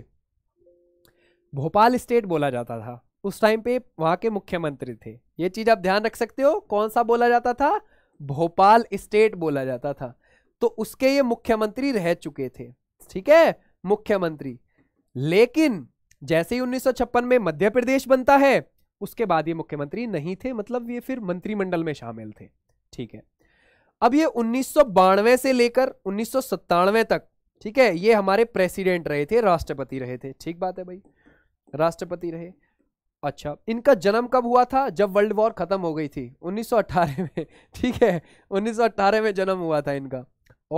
भोपाल स्टेट बोला जाता था उस टाइम पे वहां के मुख्यमंत्री थे ये चीज आप ध्यान रख सकते हो कौन सा बोला जाता था भोपाल स्टेट बोला जाता था तो उसके ये मुख्यमंत्री रह चुके थे ठीक है मुख्यमंत्री लेकिन जैसे ही उन्नीस में मध्य प्रदेश बनता है उसके बाद ये मुख्यमंत्री नहीं थे मतलब ये फिर मंत्रिमंडल में शामिल थे ठीक है अब ये उन्नीस से लेकर उन्नीस तक ठीक है ये हमारे प्रेसिडेंट रहे थे राष्ट्रपति रहे थे ठीक बात है भाई राष्ट्रपति रहे अच्छा इनका जन्म कब हुआ था जब वर्ल्ड वॉर खत्म हो गई थी 1918 में ठीक है 1918 में जन्म हुआ था इनका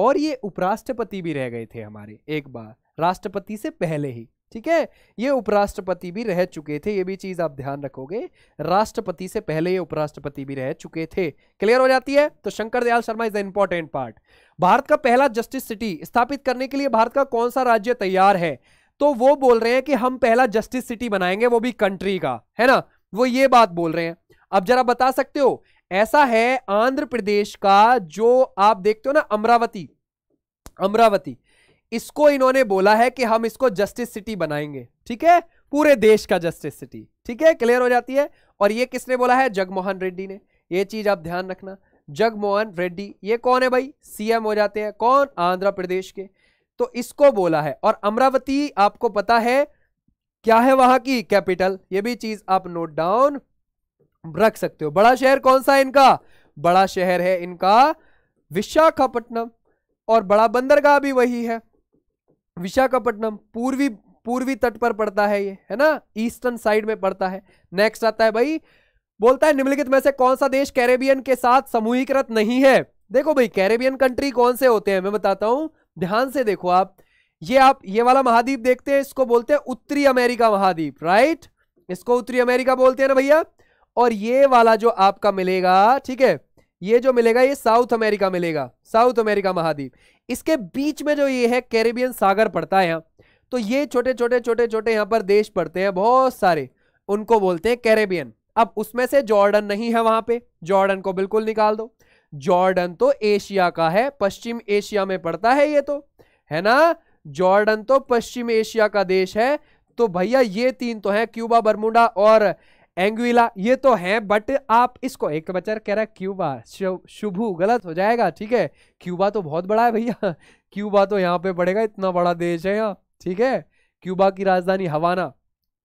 और ये उपराष्ट्रपति भी रह गए थे हमारे एक बार राष्ट्रपति से पहले ही ठीक है ये उपराष्ट्रपति भी रह चुके थे ये भी चीज आप ध्यान रखोगे राष्ट्रपति से पहले ये उपराष्ट्रपति भी रह चुके थे क्लियर हो जाती है तो Shankar Dayal Sharma is the important part Bharat का पहला जस्टिस सिटी स्थापित करने के लिए भारत का कौन सा राज्य तैयार है तो वो बोल रहे हैं कि हम पहला जस्टिस सिटी बनाएंगे वो भी कंट्री का है ना वो ये बात बोल रहे हैं अब जरा बता सकते हो ऐसा है आंध्र प्रदेश का जो आप देखते हो ना अमरावती अमरावती इसको इन्होंने बोला है कि हम इसको जस्टिस सिटी बनाएंगे ठीक है पूरे देश का जस्टिस सिटी ठीक है क्लियर हो जाती है और ये किसने बोला है जगमोहन रेड्डी ने ये चीज आप ध्यान रखना जगमोहन रेड्डी ये कौन है भाई सीएम हो जाते हैं कौन आंध्र प्रदेश के तो इसको बोला है और अमरावती आपको पता है क्या है वहां की कैपिटल ये भी चीज आप नोट डाउन रख सकते हो बड़ा शहर कौन सा है इनका बड़ा शहर है इनका विशाखापट्टनम और बड़ा बंदरगाह भी वही है विशाखापट्टनम पूर्वी पूर्वी तट पर पड़ता है ये है ना ईस्टर्न साइड में पड़ता है नेक्स्ट आता है भाई बोलता है निम्नलिखित में से कौन सा देश कैरेबियन के साथ समूहीकृत नहीं है देखो भाई कैरेबियन कंट्री कौन से होते हैं मैं बताता हूं ध्यान से देखो आप ये आप ये वाला महाद्वीप देखते हैं इसको बोलते हैं उत्तरी अमेरिका महाद्वीप राइट इसको उत्तरी अमेरिका बोलते हैं ना भैया और ये वाला जो आपका मिलेगा ठीक है ये जो मिलेगा ये साउथ अमेरिका मिलेगा साउथ अमेरिका महाद्वीप इसके बीच में जो ये है कैरेबियन सागर पड़ता है यहाँ तो ये छोटे छोटे छोटे छोटे यहाँ पर देश पड़ते हैं बहुत सारे उनको बोलते हैं कैरेबियन अब उसमें से जॉर्डन नहीं है वहां पे जॉर्डन को बिल्कुल निकाल दो जॉर्डन तो एशिया का है पश्चिम एशिया में पड़ता है ये तो है ना जॉर्डन तो पश्चिम एशिया का देश है तो भैया ये तीन तो है क्यूबा बरमुंडा और एंगुला ये तो है बट आप इसको एक तो बच्चा कह रहा है क्यूबा शुभु गलत हो जाएगा ठीक है क्यूबा तो बहुत बड़ा है भैया क्यूबा तो यहाँ पे बढ़ेगा इतना बड़ा देश है यहाँ ठीक है क्यूबा की राजधानी हवाना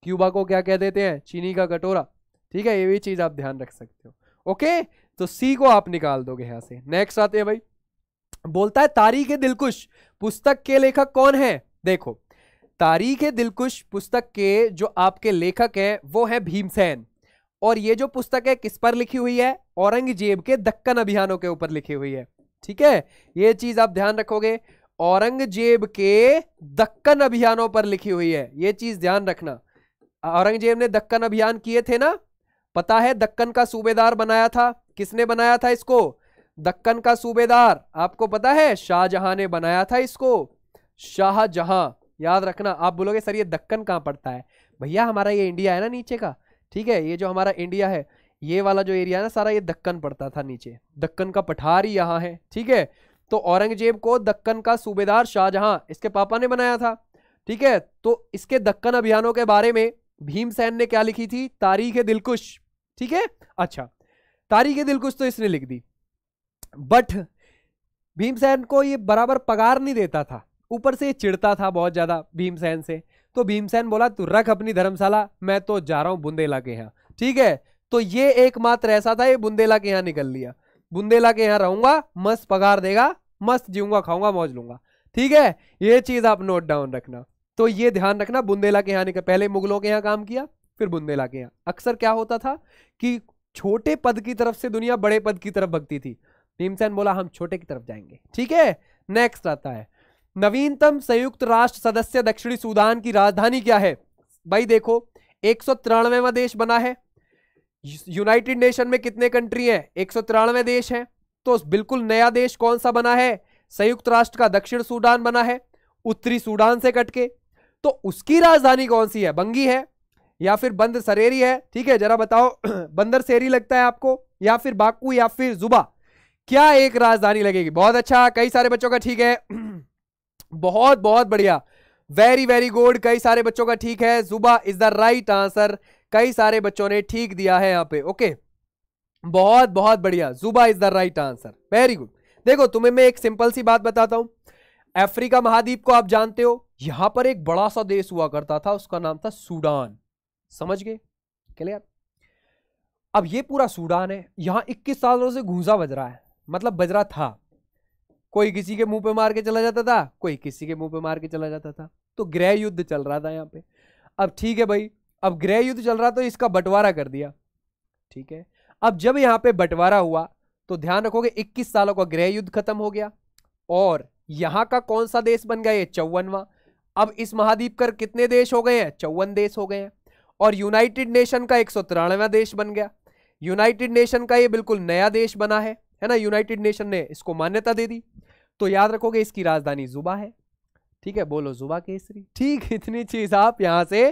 क्यूबा को क्या कह देते हैं चीनी का कटोरा ठीक है ये भी चीज़ आप ध्यान रख सकते हो ओके तो सी को आप निकाल दोगे यहाँ से नेक्स्ट आते हैं भाई बोलता है तारीख दिलकुश पुस्तक के लेखक कौन है देखो तारीख दिलकुश पुस्तक के जो आपके लेखक है वो है भीमसेन और ये जो पुस्तक है किस पर लिखी हुई है औरंगजेब के दक्कन अभियानों के ऊपर लिखी हुई है ठीक है ये चीज आप ध्यान रखोगे औरंगजेब के दक्कन अभियानों पर लिखी हुई है ये चीज ध्यान रखना औरंगजेब ने दक्कन अभियान किए थे ना पता है दक्कन का सूबेदार बनाया था किसने बनाया था इसको दक्कन का सूबेदार आपको पता है शाहजहां ने बनाया था इसको शाहजहां याद रखना आप बोलोगे सर ये दक्कन कहाँ पड़ता है भैया हमारा ये इंडिया है ना नीचे का ठीक है ये जो हमारा इंडिया है ये वाला जो एरिया है ना सारा ये दक्कन पड़ता था नीचे दक्कन का पठार ही यहाँ है ठीक है तो औरंगजेब को दक्कन का सूबेदार शाहजहां इसके पापा ने बनाया था ठीक है तो इसके दक्कन अभियानों के बारे में भीमसेन ने क्या लिखी थी तारीख दिलकुश ठीक है अच्छा तारीख दिलकुश तो इसने लिख दी बट भीमसेन को ये बराबर पगार नहीं देता था ऊपर से चिड़ता था बहुत ज़्यादा भीमसेन से तो भीमसेन बोला तू रख अपनी धर्मशाला मैं तो जा रहा हूं बुंदेला के यहाँ ठीक है तो ये एकमात्र ऐसा था ये बुंदेला के यहाँ निकल लिया बुंदेला के यहाँ रहूंगा मस्त पगार देगा मस्त जीऊंगा खाऊंगा मौज लूंगा ठीक है ये चीज़ आप नोट डाउन रखना तो ये ध्यान रखना बुंदेला के यहाँ निकल पहले मुगलों के यहाँ काम किया फिर बुंदेला के यहाँ अक्सर क्या होता था कि छोटे पद की तरफ से दुनिया बड़े पद की तरफ भगती थी भीमसेन बोला हम छोटे की तरफ जाएंगे ठीक है नेक्स्ट आता है नवीनतम संयुक्त राष्ट्र सदस्य दक्षिणी सूडान की राजधानी क्या है भाई देखो एक देश बना है यूनाइटेड नेशन में कितने कंट्री हैं एक देश हैं तो बिल्कुल नया देश कौन सा बना है संयुक्त राष्ट्र का दक्षिण सूडान बना है उत्तरी सूडान से कटके तो उसकी राजधानी कौन सी है बंगी है या फिर बंदर सरेरी है ठीक है जरा बताओ बंदर सेरी लगता है आपको या फिर बाकू या फिर जुबा क्या एक राजधानी लगेगी बहुत अच्छा कई सारे बच्चों का ठीक है बहुत बहुत बढ़िया वेरी वेरी गुड कई सारे बच्चों का ठीक है जुबा इज द राइट आंसर कई सारे बच्चों ने ठीक दिया है यहाँ पे ओके बहुत बहुत बढ़िया Juba is the right answer very good देखो तुम्हें मैं एक सिंपल सी बात बताता हूं अफ्रीका महाद्वीप को आप जानते हो यहां पर एक बड़ा सा देश हुआ करता था उसका नाम था सूडान समझ गए क्लियर अब ये पूरा सूडान है यहां 21 सालों से घूसा बज रहा है मतलब बज रहा था कोई किसी के मुंह पे मार के चला जाता था कोई किसी के मुंह पे मार के चला जाता था तो गृह युद्ध चल रहा था यहाँ पे अब ठीक है भाई अब गृह युद्ध चल रहा तो इसका बंटवारा कर दिया ठीक है अब जब यहाँ पे बंटवारा हुआ तो ध्यान रखोगे 21 सालों का गृह युद्ध खत्म हो गया और यहाँ का कौन सा देश बन गया ये चौवनवा अब इस महाद्वीप कर कितने देश हो गए हैं चौवन देश हो गए हैं और यूनाइटेड नेशन का एक देश बन गया यूनाइटेड नेशन का ये बिल्कुल नया देश बना है है ना यूनाइटेड नेशन ने इसको मान्यता दे दी तो याद रखोगे इसकी राजधानी जुबा है ठीक है बोलो जुबा केसरी ठीक इतनी चीज आप यहां से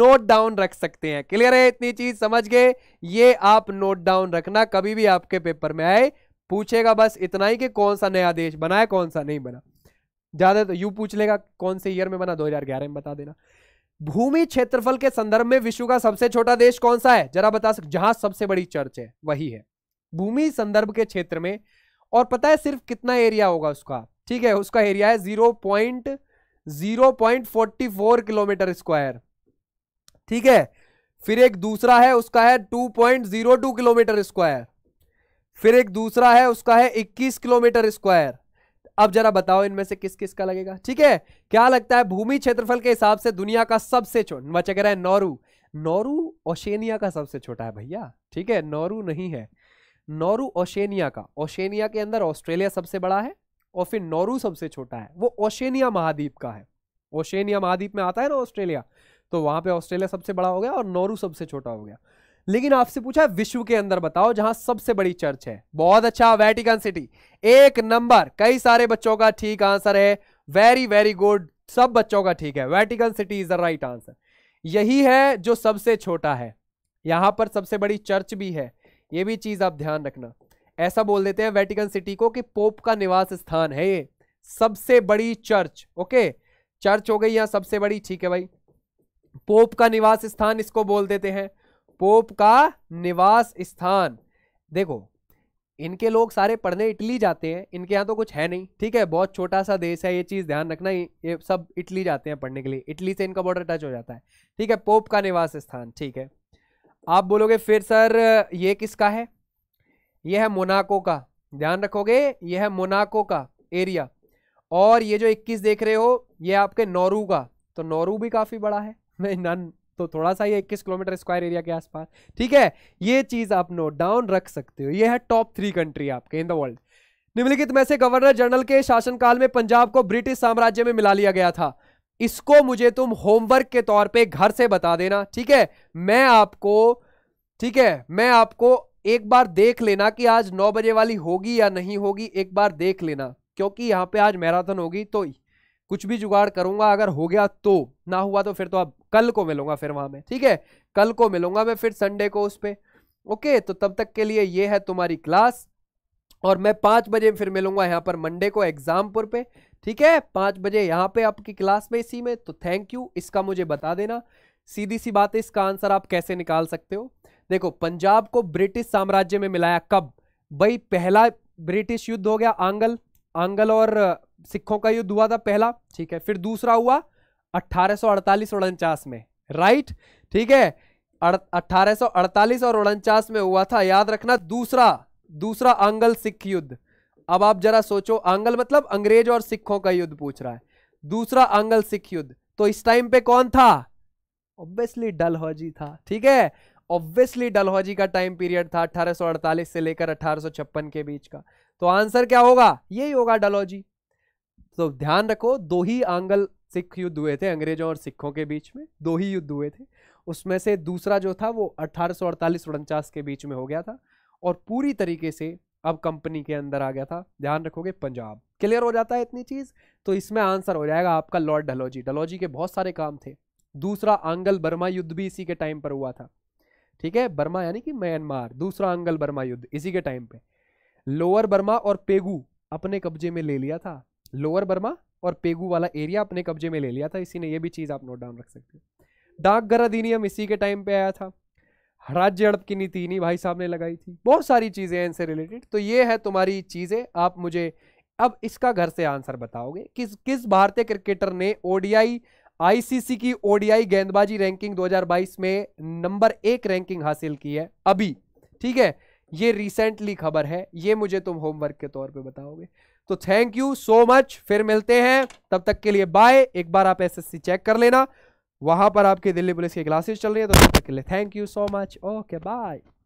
नोट डाउन रख सकते हैं क्लियर है इतनी चीज समझ गए ये आप नोट डाउन रखना कभी भी आपके पेपर में आए पूछेगा बस इतना ही कि कौन सा नया देश बना है कौन सा नहीं बना ज्यादा तो यू पूछ लेगा कौन से ईयर में बना 2011 में बता देना भूमि क्षेत्रफल के संदर्भ में विश्व का सबसे छोटा देश कौन सा है जरा बता सक जहां सबसे बड़ी चर्च है वही है भूमि संदर्भ के क्षेत्र में और पता है सिर्फ कितना एरिया होगा उसका ठीक है उसका एरिया है zero point zero point forty four kilometre square ठीक है फिर एक दूसरा है उसका है two point zero two kilometre square फिर एक दूसरा है उसका है इक्कीस किलोमीटर स्क्वायर अब जरा बताओ इनमें से किस किस का लगेगा ठीक है क्या लगता है भूमि क्षेत्रफल के हिसाब से दुनिया का सबसे छोटा कह रहा है नौरू नौरू ओशेनिया का सबसे छोटा है भैया ठीक है नौरू नहीं है नौरू ओशेनिया का ओशेनिया के अंदर ऑस्ट्रेलिया सबसे बड़ा है और फिर नौरू सबसे छोटा है वो ओशेनिया महाद्वीप का है ओशेनिया महाद्वीप में आता है ना ऑस्ट्रेलिया तो वहां पे ऑस्ट्रेलिया सबसे बड़ा हो गया और नौरू सबसे छोटा हो गया लेकिन आपसे पूछा है विश्व के अंदर बताओ जहां सबसे बड़ी चर्च है बहुत अच्छा वेटिकन सिटी एक नंबर कई सारे बच्चों का ठीक आंसर है वेरी वेरी गुड सब बच्चों का ठीक है Vatican City is the right answer यही है जो सबसे छोटा है यहां पर सबसे बड़ी चर्च भी है ये भी चीज़ आप ध्यान रखना ऐसा बोल देते हैं वेटिकन सिटी को कि पोप का निवास स्थान है ये सबसे बड़ी चर्च ओके चर्च हो गई यहाँ सबसे बड़ी ठीक है भाई पोप का निवास स्थान इसको बोल देते हैं पोप का निवास स्थान देखो इनके लोग सारे पढ़ने इटली जाते हैं इनके यहाँ तो कुछ है नहीं ठीक है बहुत छोटा सा देश है ये चीज़ ध्यान रखना ये सब इटली जाते हैं पढ़ने के लिए इटली से इनका बॉर्डर टच हो जाता है ठीक है पोप का निवास स्थान ठीक है आप बोलोगे फिर सर ये किसका है ये है मोनाको का ध्यान रखोगे ये है मोनाको का एरिया और ये जो 21 देख रहे हो ये आपके नौरू का तो नौरू भी काफ़ी बड़ा है नहीं नन तो थोड़ा सा ये 21 किलोमीटर स्क्वायर एरिया के आसपास ठीक है ये चीज़ आप नोट डाउन रख सकते हो ये है टॉप थ्री कंट्री आपके इन द वर्ल्ड निम्नलिखित में से गवर्नर जनरल के शासनकाल में पंजाब को ब्रिटिश साम्राज्य में मिला लिया गया था इसको मुझे तुम होमवर्क के तौर पे घर से बता देना ठीक है मैं आपको ठीक है मैं आपको एक बार देख लेना कि आज नौ बजे वाली होगी या नहीं होगी एक बार देख लेना क्योंकि यहाँ पे आज मैराथन होगी तो कुछ भी जुगाड़ करूंगा अगर हो गया तो ना हुआ तो फिर तो आप कल को मिलूंगा फिर वहां में ठीक है कल को मिलूंगा मैं फिर संडे को उस पर ओके तो तब तक के लिए ये है तुम्हारी क्लास और मैं पाँच बजे फिर मिलूंगा यहाँ पर मंडे को एग्जामपुर पे ठीक है पाँच बजे यहाँ पे आपकी क्लास में इसी में तो थैंक यू इसका मुझे बता देना सीधी सी बात है इसका आंसर आप कैसे निकाल सकते हो देखो पंजाब को ब्रिटिश साम्राज्य में मिलाया कब भाई पहला ब्रिटिश युद्ध हो गया आंगल आंगल और सिखों का युद्ध हुआ था पहला ठीक है फिर दूसरा हुआ अट्ठारह सौ में राइट ठीक है अट्ठारह और उनचास में हुआ था याद रखना दूसरा दूसरा आंगल सिख युद्ध अब आप जरा सोचो आंगल मतलब अंग्रेज और सिखों का युद्ध पूछ रहा है दूसरा आंगल सिख युद्ध तो इस टाइम पे कौन था ऑब्वियसली डलहौजी था ठीक है ऑब्वियसली डलहौजी का टाइम पीरियड था 1848 से लेकर अठारह के बीच का तो आंसर क्या होगा यही होगा डलहौजी तो ध्यान रखो दो ही आंगल सिख युद्ध हुए थे अंग्रेजों और सिखों के बीच में दो ही युद्ध हुए थे उसमें से दूसरा जो था वो अठारह सौ के बीच में हो गया था और पूरी तरीके से अब कंपनी के अंदर आ गया था ध्यान रखोगे पंजाब क्लियर हो जाता है इतनी चीज़ तो इसमें आंसर हो जाएगा आपका लॉर्ड डलोजी डलोजी के बहुत सारे काम थे दूसरा आंगल बर्मा युद्ध भी इसी के टाइम पर हुआ था ठीक है बर्मा यानी कि म्यांमार दूसरा आंगल बर्मा युद्ध इसी के टाइम पे लोअर बर्मा और पेगू अपने कब्जे में ले लिया था लोअर बर्मा और पेगू वाला एरिया अपने कब्जे में ले लिया था इसी ने यह भी चीज़ आप नोट डाउन रख सकते हो डाकघर अधिनियम इसी के टाइम पे आया था राज्य हड़प की नीति इन्हीं भाई साहब ने लगाई थी बहुत सारी चीज़ें हैं इनसे रिलेटेड तो ये है तुम्हारी चीज़ें आप मुझे अब इसका घर से आंसर बताओगे किस किस भारतीय क्रिकेटर ने ओडीआई आईसीसी की ओडीआई गेंदबाजी रैंकिंग 2022 में नंबर एक रैंकिंग हासिल की है अभी ठीक है ये रिसेंटली खबर है ये मुझे तुम होमवर्क के तौर पे बताओगे तो थैंक यू सो मच फिर मिलते हैं तब तक के लिए बाय एक बार आप एसएससी चेक कर लेना वहाँ पर आपके दिल्ली पुलिस की क्लासेस चल रही है तो तब तक के लिए thank you so much okay bye